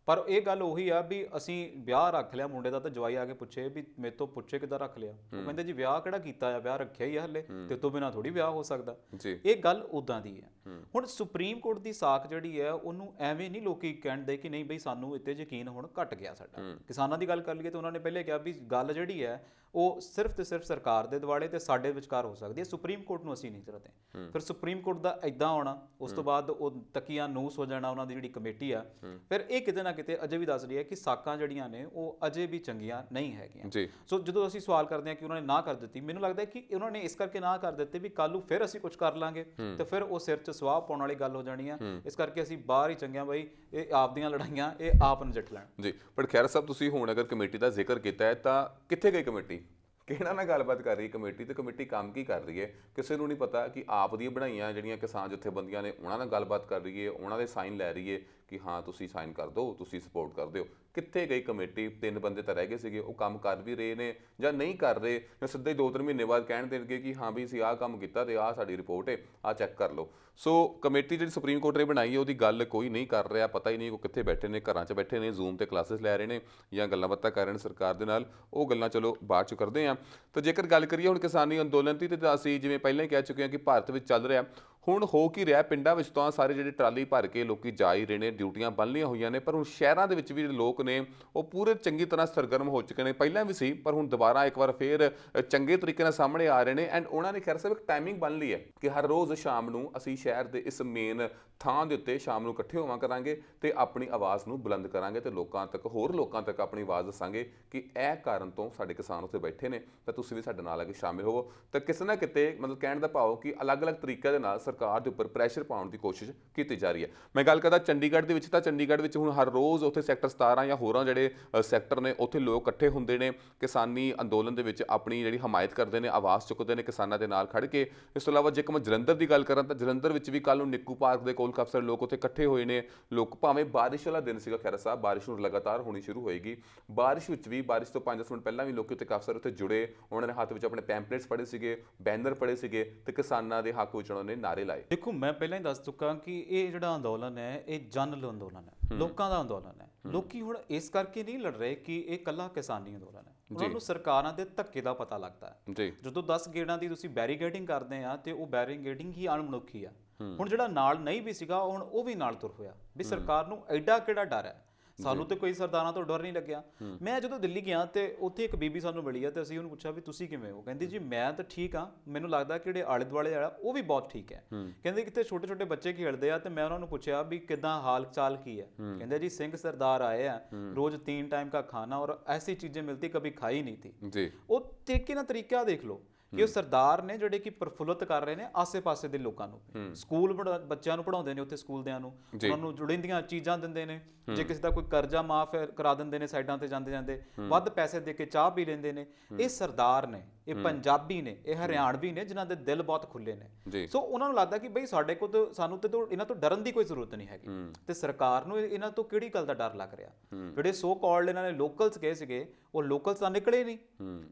ਪਰ ਇਹ ਗੱਲ ਉਹੀ ਆ ਵੀ ਅਸੀਂ ਵਿਆਹ ਰੱਖ ਲਿਆ ਮੁੰਡੇ ਦਾ ਤਾਂ ਜਵਾਈ ਆ ਕੇ ਪੁੱਛੇ ਵੀ ਮੇਰੇ ਤੋਂ ਪੁੱਛੇ ਕਿਦਾਂ ਰੱਖ ਲਿਆ ਉਹ ਕਹਿੰਦੇ ਜੀ ਵਿਆਹ ਕਿਹੜਾ ਕੀਤਾ ਆ ਵਿਆਹ ਰੱਖਿਆ ਹੀ ਆ ਹੱਲੇ ਤੇ ਤੋਂ ਬਿਨਾ ਥੋੜੀ ਵਿਆਹ ਹੋ ਸਕਦਾ ਇਹ ਗੱਲ ਉਦਾਂ ਦੀ ਹੈ ਹੁਣ ਸੁਪਰੀਮ ਕੋਰਟ ਦੀ ਸਾਖ ਜਿਹੜੀ ਹੈ ਉਹਨੂੰ ਐਵੇਂ ਨਹੀਂ ਲੋਕੀ ਕਹਿੰਦੇ ਕਿ ਨਹੀਂ ਬਈ ਸਾਨੂੰ ਇੱਥੇ ਯਕੀਨ ਹੁਣ ਘਟ ਗਿਆ ਸਾਡਾ ਕਿਸਾਨਾਂ ਦੀ ਗੱਲ ਕਰ ਲਈਏ ਤਾਂ ਉਹਨਾਂ ਨੇ ਪਹਿਲੇ ਕਿਹਾ ਵੀ ਗੱਲ ਜਿਹੜੀ ਹੈ ਉਹ ਸਿਰਫ ਤੇ ਸਿਰਫ ਸਰਕਾਰ ਦੇ ਦਿਵਾਲੇ ਤੇ ਸਾਡੇ ਵਿਚਕਾਰ ਹੋ ਸਕਦੀ ਹੈ ਸੁਪਰੀਮ ਕੋਰਟ ਨੂੰ ਅਸੀਂ ਨਹੀਂ ਚਰਤੇ ਫਿਰ ਸੁਪਰੀਮ ਕੋਰਟ ਦਾ ਐਦਾਂ ਆਉਣਾ ਉਸ ਤੋਂ ਬਾਅਦ ਉਹ ਤਕੀਆਂ ਨੂਸ ਹੋ ਜਾਣਾ ਉਹਨਾਂ ਦੀ ਜਿਹੜੀ ਕਮੇਟੀ ਆ ਫਿਰ ਇਹ ਕਿਤੇ ਨਾ ਕਿਤੇ ਅਜੇ ਵੀ ਦੱਸ ਰਹੀ ਹੈ ਕਿ ਸਾਕਾਂ ਜਿਹੜੀਆਂ ਨੇ ਉਹ ਅਜੇ ਵੀ ਚੰਗੀਆਂ ਨਹੀਂ ਹੈਗੀਆਂ ਸੋ ਜਦੋਂ ਅਸੀਂ ਸਵਾਲ ਕਰਦੇ ਹਾਂ ਕਿ ਉਹਨਾਂ ਨੇ ਨਾ ਕਰ ਦਿੱਤੀ ਮੈਨੂੰ ਲੱਗਦਾ ਕਿ ਉਹਨਾਂ ਨੇ ਇਸ ਕਰਕੇ ਨਾ ਕਰ ਦਿੱਤੇ ਵੀ ਕੱਲ ਨੂੰ ਫਿਰ ਅਸੀਂ ਕੁਝ ਕਰ ਲਾਂਗੇ ਤੇ ਫਿਰ ਉਹ ਸਿਰ 'ਚ ਸਵਾਹ ਪਾਉਣ ਵਾਲੀ ਗੱਲ ਹੋ ਜਾਣੀ ਆ ਇਸ ਕਰਕੇ ਅਸੀਂ ਬਾਹਰ ਹੀ ਚੰਗਿਆਂ ਬਈ ਇਹ ਆਪਦੀਆਂ ਲੜਾਈਆਂ ਇਹ ਆਪ ਨੂੰ ਜਿੱਟ ਲੈਣ ਜੀ ਪਰ ਖੈਰ ਸਾਹਿਬ ਤੁਸੀਂ ਹੁਣ ਅਗਰ ਕਮੇਟੀ ਦਾ ਜ਼ਿਕਰ ਕੀਤਾ ਹੈ ਤਾਂ ਕਿੱਥੇ ਗਈ ਕਮੇਟੀ ਕਿਹੜਾ ਨਾਲ ਗੱਲਬਾਤ ਕਰ ਰਹੀ ਕਮੇਟੀ ਤੇ ਕਮੇਟੀ ਕੰਮ ਕੀ ਕਰ ਰਹੀ ਹੈ ਕਿਸੇ ਨੂੰ ਨਹੀਂ ਪਤਾ ਕਿ ਆਪ ਦੀਆਂ ਬਣਾਈਆਂ ਜਿਹੜੀਆਂ ਕਿਸਾਨ ਜਥੇਬੰਦੀਆਂ ਨੇ ਉਹਨਾਂ ਨਾਲ ਗੱਲਬਾਤ ਕਰ ਰਹੀ ਹੈ ਉਹਨਾਂ ਦੇ ਸਾਈਨ ਲੈ ਰਹੀ ਹੈ ਕਿ ਹਾਂ ਤੁਸੀਂ ਸਾਈਨ ਕਰ ਦਿਓ ਤੁਸੀਂ ਸਪੋਰਟ ਕਰ ਦਿਓ ਕਿੱਥੇ ਗਈ ਕਮੇਟੀ ਤਿੰਨ ਬੰਦੇ ਤਾਂ ਰਹਿ ਗਏ ਸੀਗੇ ਉਹ ਕੰਮ ਕਰ ਵੀ ਰਹੇ ਨੇ ਜਾਂ ਨਹੀਂ ਕਰ ਰਹੇ ਜਾਂ ਸਿੱਧੇ ਹੀ 2-3 ਮਹੀਨੇ ਬਾਅਦ ਕਹਿਣ ਦੇਣਗੇ ਕਿ ਹਾਂ ਵੀ ਅਸੀਂ ਆਹ ਕੰਮ ਕੀਤਾ ਤੇ ਆਹ ਸਾਡੀ ਰਿਪੋਰਟ ਹੈ ਆ ਚੈੱਕ ਕਰ ਲਓ ਸੋ ਕਮੇਟੀ ਜਿਹੜੀ ਸੁਪਰੀਮ ਕੋਰਟ ਨੇ ਬਣਾਈ ਹੈ ਉਹਦੀ ਗੱਲ ਕੋਈ ਨਹੀਂ ਕਰ ਰਿਹਾ ਪਤਾ ਹੀ ਨਹੀਂ ਉਹ ਕਿੱਥੇ ਬੈਠੇ ਨੇ ਘਰਾਂ 'ਚ ਬੈਠੇ ਨੇ ਜ਼ੂਮ ਤੇ ਕਲਾਸਿਸ ਲੈ ਰਹੇ ਨੇ ਜਾਂ ਗੱਲਾਂ ਬਾਤਾਂ ਕਰ ਰਹੇ ਨੇ ਸਰਕਾਰ ਦੇ ਨਾਲ ਉਹ ਗੱਲਾਂ ਚਲੋ ਬਾਅਦ 'ਚ ਕਰਦੇ ਆ ਤਾਂ ਜੇਕਰ ਗੱਲ ਕਰੀਏ ਹੁਣ ਕਿਸਾਨੀ ਅੰਦੋਲਨ ਦੀ ਤੇ ਅਸੀਂ ਜਿਵੇਂ ਪਹਿਲਾਂ ਹੀ ਕਹਿ ਚੁੱਕੇ ਹਾਂ ਕਿ ਭਾਰਤ ਵਿੱਚ ਚੱਲ ਰਿਹਾ ਹੁਣ ਹੋ ਕੀ ਰਿਹਾ ਪਿੰਡਾਂ ਵਿੱਚ ਤਾਂ ਸਾਰੇ ਜਿਹੜੇ ਟਰਾਲੀ ਭਰ ਕੇ ਲੋਕੀ ਜਾ ਹੀ ਰਹੇ ਨੇ ਡਿਊਟੀਆਂ ਬੰਨ ਲੀਆਂ ਹੋਈਆਂ ਨੇ ਪਰ ਹੁਣ ਸ਼ਹਿਰਾਂ ਦੇ ਵਿੱਚ ਵੀ ਜਿਹੜੇ ਲੋਕ ਨੇ ਉਹ ਪੂਰੇ ਚੰਗੀ ਤਰ੍ਹਾਂ ਸਰਗਰਮ ਹੋ ਚੁੱਕੇ ਨੇ ਪਹਿਲਾਂ ਵੀ ਸੀ ਪਰ ਹੁਣ ਦੁਬਾਰਾ ਇੱਕ ਵਾਰ ਫੇਰ ਚੰਗੇ ਤਰੀਕੇ ਨਾਲ ਸਾਹਮਣੇ ਆ ਰਹੇ ਨੇ ਐਂਡ ਉਹਨਾਂ ਨੇ ਖੈਰ ਸਭ ਇੱਕ ਟਾਈਮਿੰਗ ਬੰਨ ਲਈ ਹੈ ਕਿ ਹਰ ਰੋਜ਼ ਸ਼ਾਮ ਨੂੰ ਅਸੀਂ ਸ਼ਹਿਰ ਦੇ ਇਸ ਮੇਨ ਥਾਂ ਦੇ ਉੱਤੇ ਸ਼ਾਮ ਨੂੰ ਇਕੱਠੇ ਹੋਵਾਂ ਕਰਾਂਗੇ ਤੇ ਆਪਣੀ ਆਵਾਜ਼ ਨੂੰ ਬੁਲੰਦ ਕਰਾਂਗੇ ਤੇ ਲੋਕਾਂ ਤੱਕ ਹੋਰ ਲੋਕਾਂ ਤੱਕ ਆਪਣੀ ਆਵਾਜ਼ ਦੱਸਾਂਗੇ ਕਿ ਇਹ ਕਾਰਨ ਤੋਂ ਸਾਡੇ ਕਿਸਾਨ ਉੱਥੇ ਬੈਠੇ ਨੇ ਤਾਂ ਤੁਸੀਂ ਵੀ ਸਾਡੇ ਨਾਲ ਆ ਕੇ ਸ਼ਾਮਿਲ ਹੋਵੋ ਤਾਂ ਕਿਸੇ ਨਾ ਕਿਤੇ ਮਤਲਬ ਕਹਿਣ ਦਾ ਭਾਵ ਕਿ ਅਲੱਗ-ਅਲੱਗ ਤਰੀਕੇ ਦੇ ਨਾਲ ਸਰਕਾਰ ਦੇ ਉੱਪਰ ਪ੍ਰੈਸ਼ਰ ਪਾਉਣ ਦੀ ਕੋਸ਼ਿਸ਼ ਕੀਤੀ ਜਾ ਰਹੀ ਹੈ ਮੈਂ ਗੱਲ ਕਰਦਾ ਚੰਡੀਗੜ੍ਹ ਦੇ ਵਿੱਚ ਤਾਂ ਚੰਡੀਗੜ੍ਹ ਵਿੱਚ ਹੁਣ ਹਰ ਰੋਜ਼ ਉੱਥੇ ਸੈਕਟਰ 17 ਜਾਂ ਹੋਰਾਂ ਜਿਹੜੇ ਸੈਕਟਰ ਨੇ ਉੱਥੇ ਲੋਕ ਇਕੱਠੇ ਹੁੰਦੇ ਨੇ ਕਿਸਾਨੀ ਅੰਦੋਲਨ ਦੇ ਵਿੱਚ ਆਪਣੀ ਜਿਹੜੀ ਹਮਾਇਤ ਕਰਦੇ ਨੇ ਆਵਾਜ਼ ਚੁੱਕਦੇ ਨੇ ਕਿਸਾਨਾਂ ਦੇ ਨਾਲ ਖੜ ਕੇ ਇਸ ਤੋਂ ਇਲਾਵਾ ਜੇਕਰ ਮੈਂ ਜਲੰਧਰ ਦੀ ਗੱਲ ਕਰਾਂ ਤਾਂ ਜਲੰਧਰ ਵਿੱਚ ਵੀ ਕੱਲ ਨੂੰ ਨਿੱਕੂ ਪਾਰਕ ਦੇ ਕੋਲ ਕਾਫੀ ਸਾਰੇ ਲੋਕ ਉੱਥੇ ਇਕੱਠੇ ਹੋਏ ਨੇ ਲੋਕ ਭਾਵੇਂ ਬਾਰਿਸ਼ ਵਾਲਾ ਦਿਨ ਸੀਗਾ ਖੈਰ ਸਾਹਿਬ ਬਾਰਿਸ਼ ਹੁਣ ਲਗਾਤਾਰ ਹੋਣੀ ਸ਼ੁਰੂ ਹੋਏਗੀ ਬਾਰਿਸ਼ ਵਿੱਚ ਵੀ ਬਾਰਿਸ਼ ਤੋਂ 5 ਮਿੰਟ ਪਹਿਲਾਂ ਵੀ ਲੋਕ ਉੱਥੇ ਕਾਫੀ ਸਾਰੇ ਉੱਥੇ ਜੁੜੇ ਉਹਨਾਂ ਨੇ ਹੱਥ ਵਿੱਚ ਆਪਣੇ ਪੈਂਪਲੇਟਸ ਫੜੇ ਸੀਗੇ ਬੈਨਰ ਫੜੇ ਸੀਗੇ ਤੇ ਕਿਸਾਨਾਂ ਦੇ ਹੱਕ ਵਿੱਚ ਉਹਨਾਂ ਨੇ ਨਾਰੇ ਨਾਰੇ ਲਾਏ ਦੇਖੋ ਮੈਂ ਪਹਿਲਾਂ ਹੀ ਦੱਸ ਚੁੱਕਾ ਕਿ ਇਹ ਜਿਹੜਾ ਅੰਦੋਲਨ ਹੈ ਇਹ ਜਨ ਅੰਦੋਲਨ ਹੈ ਲੋਕਾਂ ਦਾ ਅੰਦੋਲਨ ਹੈ ਲੋਕੀ ਹੁਣ ਇਸ ਕਰਕੇ ਨਹੀਂ ਲੜ ਰਹੇ ਕਿ ਇਹ ਕੱਲਾ ਕਿਸਾਨੀ ਅੰਦੋਲਨ ਹੈ ਉਹਨਾਂ ਨੂੰ ਸਰਕਾਰਾਂ ਦੇ ਧੱਕੇ ਦਾ ਪਤਾ ਲੱਗਦਾ ਹੈ ਜਦੋਂ 10 ਗੇੜਾਂ ਦੀ ਤੁਸੀਂ ਬੈਰੀਗੇਡਿੰਗ ਕਰਦੇ ਆ ਤੇ ਉਹ ਬੈਰੀਗੇਡਿੰਗ ਹੀ ਅਣਮਨੁੱਖੀ ਆ ਹੁਣ ਜਿਹੜਾ ਨਾਲ ਨਹੀਂ ਵੀ ਸੀਗਾ ਹੁਣ ਉਹ ਵੀ ਨਾਲ ਤੁਰ ਹੋਇਆ ਵੀ ਸਰਕਾਰ ਨੂੰ ਐਡਾ ਕਿਹੜਾ ਡਰ ਹੈ ਸਾਨੂੰ ਤੇ ਕੋਈ ਸਰਦਾਰਾਂ ਤੋਂ ਡਰ ਨਹੀਂ ਲੱਗਿਆ ਮੈਂ ਜਦੋਂ ਦਿੱਲੀ ਗਿਆ ਤੇ ਉੱਥੇ ਇੱਕ ਬੀਬੀ ਸਾਨੂੰ ਮਿਲੀ ਆ ਤੇ ਅਸੀਂ ਉਹਨੂੰ ਪੁੱਛਿਆ ਵੀ ਤੁਸੀਂ ਕਿਵੇਂ ਹੋ ਕਹਿੰਦੀ ਜੀ ਮੈਂ ਤਾਂ ਠੀਕ ਆ ਮੈਨੂੰ ਲੱਗਦਾ ਕਿ ਜਿਹੜੇ ਆਲੇ ਦੁਆਲੇ ਵਾਲਾ ਉਹ ਵੀ ਬਹੁਤ ਠੀਕ ਹੈ ਕਹਿੰਦੇ ਕਿਤੇ ਛੋਟੇ ਛੋਟੇ ਬੱਚੇ ਖੇਡਦੇ ਆ ਤੇ ਮੈਂ ਉਹਨਾਂ ਨੂੰ ਪੁੱਛਿਆ ਵੀ ਕਿਦਾਂ ਹਾਲ ਚਾਲ ਕੀ ਹੈ ਕਹਿੰਦੇ ਜੀ ਸਿੰਘ ਸਰਦਾਰ ਆਏ ਆ ਰੋਜ਼ ਤਿੰਨ ਟਾਈਮ ਦਾ ਖਾਣਾ ਔਰ ਐਸੀ ਚੀਜ਼ਾਂ ਮਿਲਦੀ ਕਦੇ ਖਾਈ ਨਹੀਂ ਥੀ ਜੀ ਉਹ ਤਰੀਕੇ ਨਾਲ ਤਰੀਕਾ ਦੇਖ ਲਓ ਕਿ ਉਹ ਸਰਦਾਰ ਨੇ ਜਿਹੜੇ ਕਿ ਪ੍ਰਫੁੱਲਤ ਕਰ ਰਹੇ ਨੇ ਆਸ ਪਾਸੇ ਦੇ ਲੋਕਾਂ ਨੂੰ ਸਕੂਲ ਬੱਚਿਆਂ ਨੂੰ ਪੜਾਉਂਦੇ ਨੇ ਉੱਥੇ ਸਕੂਲ ਦਿਆਂ ਨੂੰ ਉਹਨਾਂ ਨੂੰ ਜੁੜਿੰਦੀਆਂ ਚੀਜ਼ਾਂ ਦਿੰਦੇ ਨੇ ਜੇ ਕਿਸੇ ਦਾ ਕੋਈ ਕਰਜ਼ਾ ਮਾਫ ਕਰਾ ਦਿੰਦੇ ਨੇ ਸਾਈਡਾਂ ਤੇ ਜਾਂਦੇ ਜਾਂਦੇ ਵੱਧ ਪੈਸੇ ਦੇ ਕੇ ਚਾਹ ਪੀ ਲੈਂਦੇ ਨੇ ਇਹ ਸਰਦਾਰ ਨੇ ਇਹ ਪੰਜਾਬੀ ਨੇ ਇਹ ਹਰਿਆਣਵੀ ਨੇ ਜਿਨ੍ਹਾਂ ਦੇ ਦਿਲ ਬਹੁਤ ਖੁੱਲੇ ਨੇ ਸੋ ਉਹਨਾਂ ਨੂੰ ਲੱਗਦਾ ਕਿ ਬਈ ਸਾਡੇ ਕੋਲ ਤਾਂ ਸਾਨੂੰ ਤੇ ਇਹਨਾਂ ਤੋਂ ਡਰਨ ਦੀ ਕੋਈ ਜ਼ਰੂਰਤ ਨਹੀਂ ਹੈਗੀ ਤੇ ਸਰਕਾਰ ਨੂੰ ਇਹਨਾਂ ਤੋਂ ਕਿਹੜੀ ਗੱਲ ਦਾ ਡਰ ਲੱਗ ਰਿਹਾ ਜਿਹੜੇ ਸੋ ਕਾਲਡ ਇਹਨਾਂ ਨੇ ਲੋਕਲਸ ਕਹੇ ਸੀਗੇ ਉਹ ਲੋਕਲਸ ਤਾਂ ਨਿਕਲੇ ਨਹੀਂ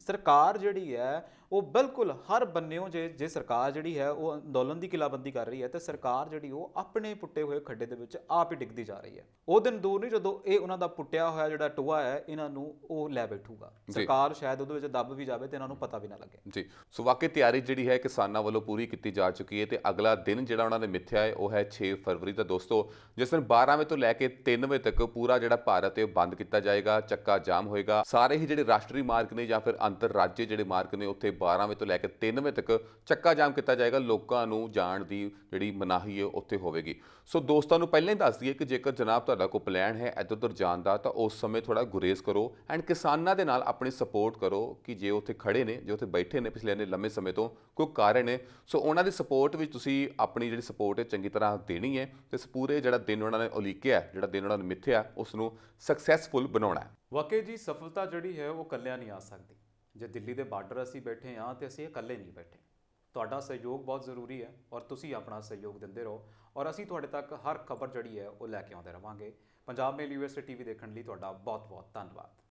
ਸਰਕਾਰ ਜਿਹੜੀ ਹੈ ਉਹ ਬਿਲਕੁਲ ਹਰ ਬੰਨਿਓ ਜੇ ਜੇ ਸਰਕਾਰ ਜਿਹੜੀ ਹੈ ਉਹ ਅੰਦੋਲਨ ਦੀ ਕਿਲਾਬੰਦੀ ਕਰ ਰਹੀ ਹੈ ਤੇ ਸਰਕਾਰ ਜਿਹੜੀ ਉਹ ਆਪਣੇ ਪੁੱਟੇ ਹੋਏ ਖੱਡੇ ਦੇ ਵਿੱਚ ਆਪ ਹੀ ਡਿੱਗਦੀ ਜਾ ਰਹੀ ਹੈ ਉਹ ਦਿਨ ਦੂਰ ਨਹੀਂ ਜਦੋਂ ਇਹ ਉਹਨਾਂ ਦਾ ਪੁੱਟਿਆ ਹੋਇਆ ਜਿਹੜਾ ਟੋਆ ਹੈ ਇਹਨਾਂ ਨੂੰ ਉਹ ਲੈ ਬੈਠੂਗਾ ਸਰਕਾਰ ਸ਼ਾਇਦ ਉਹਦੇ ਵਿੱਚ ਦੱਬ ਵੀ ਜਾਵੇ ਤੇ ਇਹਨਾਂ ਨੂੰ ਪਤਾ ਵੀ ਨਾ ਲੱਗੇ ਜੀ ਸੋ ਵਾਕਈ ਤਿਆਰੀ ਜਿਹੜੀ ਹੈ ਕਿਸਾਨਾਂ ਵੱਲੋਂ ਪੂਰੀ ਕੀਤੀ ਜਾ ਚੁੱਕੀ ਹੈ ਤੇ ਅਗਲਾ ਦਿਨ ਜਿਹੜਾ ਉਹਨਾਂ ਨੇ ਮਿੱਥਿਆ ਹੈ ਉਹ ਹੈ 6 ਫਰਵਰੀ ਦਾ ਦੋਸਤੋ ਜਿਸ ਦਿਨ 12 ਵਜੇ ਤੋਂ ਲੈ ਕੇ 3 ਵਜੇ ਤੱਕ ਪੂਰਾ ਜਿਹੜਾ ਭਾਰਤ ਹੈ ਉਹ ਬੰਦ ਕੀਤਾ ਜਾਏਗਾ ਚੱਕਾ ਜਾਮ ਹੋਏਗਾ ਸਾਰੇ ਹੀ ਜਿਹੜੇ ਰਾਸ਼ਟਰੀ ਮਾਰਗ ਨੇ ਜਾਂ ਫਿਰ ਅੰਤਰਰਾਜੀ ਜਿਹੜੇ ਮਾਰਗ ਨੇ ਉੱਥੇ 12 ਵਜੇ ਤੋਂ ਲੈ ਕੇ 3 ਵਜੇ ਤੱਕ ਚੱਕਾ ਜਾਮ ਕੀਤਾ ਜਾਏਗਾ ਲੋਕਾਂ ਨੂੰ ਜਾਣ ਦੀ ਜਿਹੜੀ ਮਨਾਹੀ ਹੈ ਉੱਥੇ ਹੋਵੇਗੀ ਸੋ ਦੋਸਤਾਂ ਨੂੰ ਪਹਿਲਾਂ ਹੀ ਦੱਸ ਦਈਏ ਕਿ ਜੇਕਰ ਜਨਾਬ ਤੁਹਾਡਾ ਕੋਈ ਪਲਾਨ ਹੈ ਇੱਧਰ ਉੱਧਰ ਜਾਣ ਦਾ ਤਾਂ ਉਸ ਸਮੇਂ ਥੋੜਾ ਗੁਰੇਜ਼ ਕਰੋ ਐਂਡ ਕਿਸਾਨਾਂ ਦੇ ਨਾਲ ਆਪਣੀ ਸਪੋਰਟ ਕਰੋ ਕਿ ਜੇ ਉੱਥੇ ਖੜੇ ਨੇ ਜੋ ਉੱਥੇ ਬੈਠੇ ਨੇ ਪਿਛਲੇ ਨੇ ਲੰਮੇ ਸਮੇਂ ਤੋਂ ਕੋਈ ਕਾਰਨ ਹੈ ਸੋ ਉਹਨਾਂ ਦੀ ਸਪੋਰਟ ਵਿੱਚ ਤੁਸੀਂ ਆਪਣੀ ਜਿਹੜੀ ਸਪੋਰਟ ਹੈ ਚੰਗੀ ਤਰ੍ਹਾਂ ਦੇਣੀ ਹੈ ਤੇ ਪੂਰੇ ਜਿਹੜਾ ਦਿਨ ਉਹਨਾਂ ਨੇ ਉਲੀਕਿਆ ਜਿਹੜਾ ਦਿਨ ਉਹਨਾਂ ਨੇ ਮਿੱਥਿਆ ਉਸ ਨੂੰ ਸਕਸੈਸਫੁਲ ਬਣਾਉਣਾ ਹੈ ਵਾਕਈ ਜੀ ਸਫਲਤਾ ਜਿਹੜੀ ਹੈ ਉਹ ਇਕੱਲਿਆਂ ਨਹੀਂ ਆ ਸਕਦੀ ਜੇ ਦਿੱਲੀ ਦੇ ਬਾਰਡਰ ਅਸੀਂ ਬੈਠੇ ਆ ਤੇ ਅਸੀਂ ਇਕੱਲੇ ਨਹੀਂ ਬੈਠੇ ਤੁਹਾਡਾ ਸਹਿਯੋਗ ਬਹੁਤ ਜ਼ਰੂਰੀ ਹੈ ਔਰ ਤੁਸੀਂ ਆਪਣਾ ਸਹਿਯੋਗ ਦਿੰਦੇ ਰਹੋ ਔਰ ਅਸੀਂ ਤੁਹਾਡੇ ਤੱਕ ਹਰ ਖਬਰ ਜਿਹੜੀ ਹੈ ਉਹ ਲੈ ਕੇ ਆਉਂਦੇ ਰਵਾਂਗੇ ਪੰਜਾਬ ਮੇਲ ਯੂਐਸਏ ਟੀਵੀ ਦੇਖਣ ਲਈ ਤੁਹਾਡਾ ਬਹੁਤ-ਬਹੁਤ ਧੰਨਵਾਦ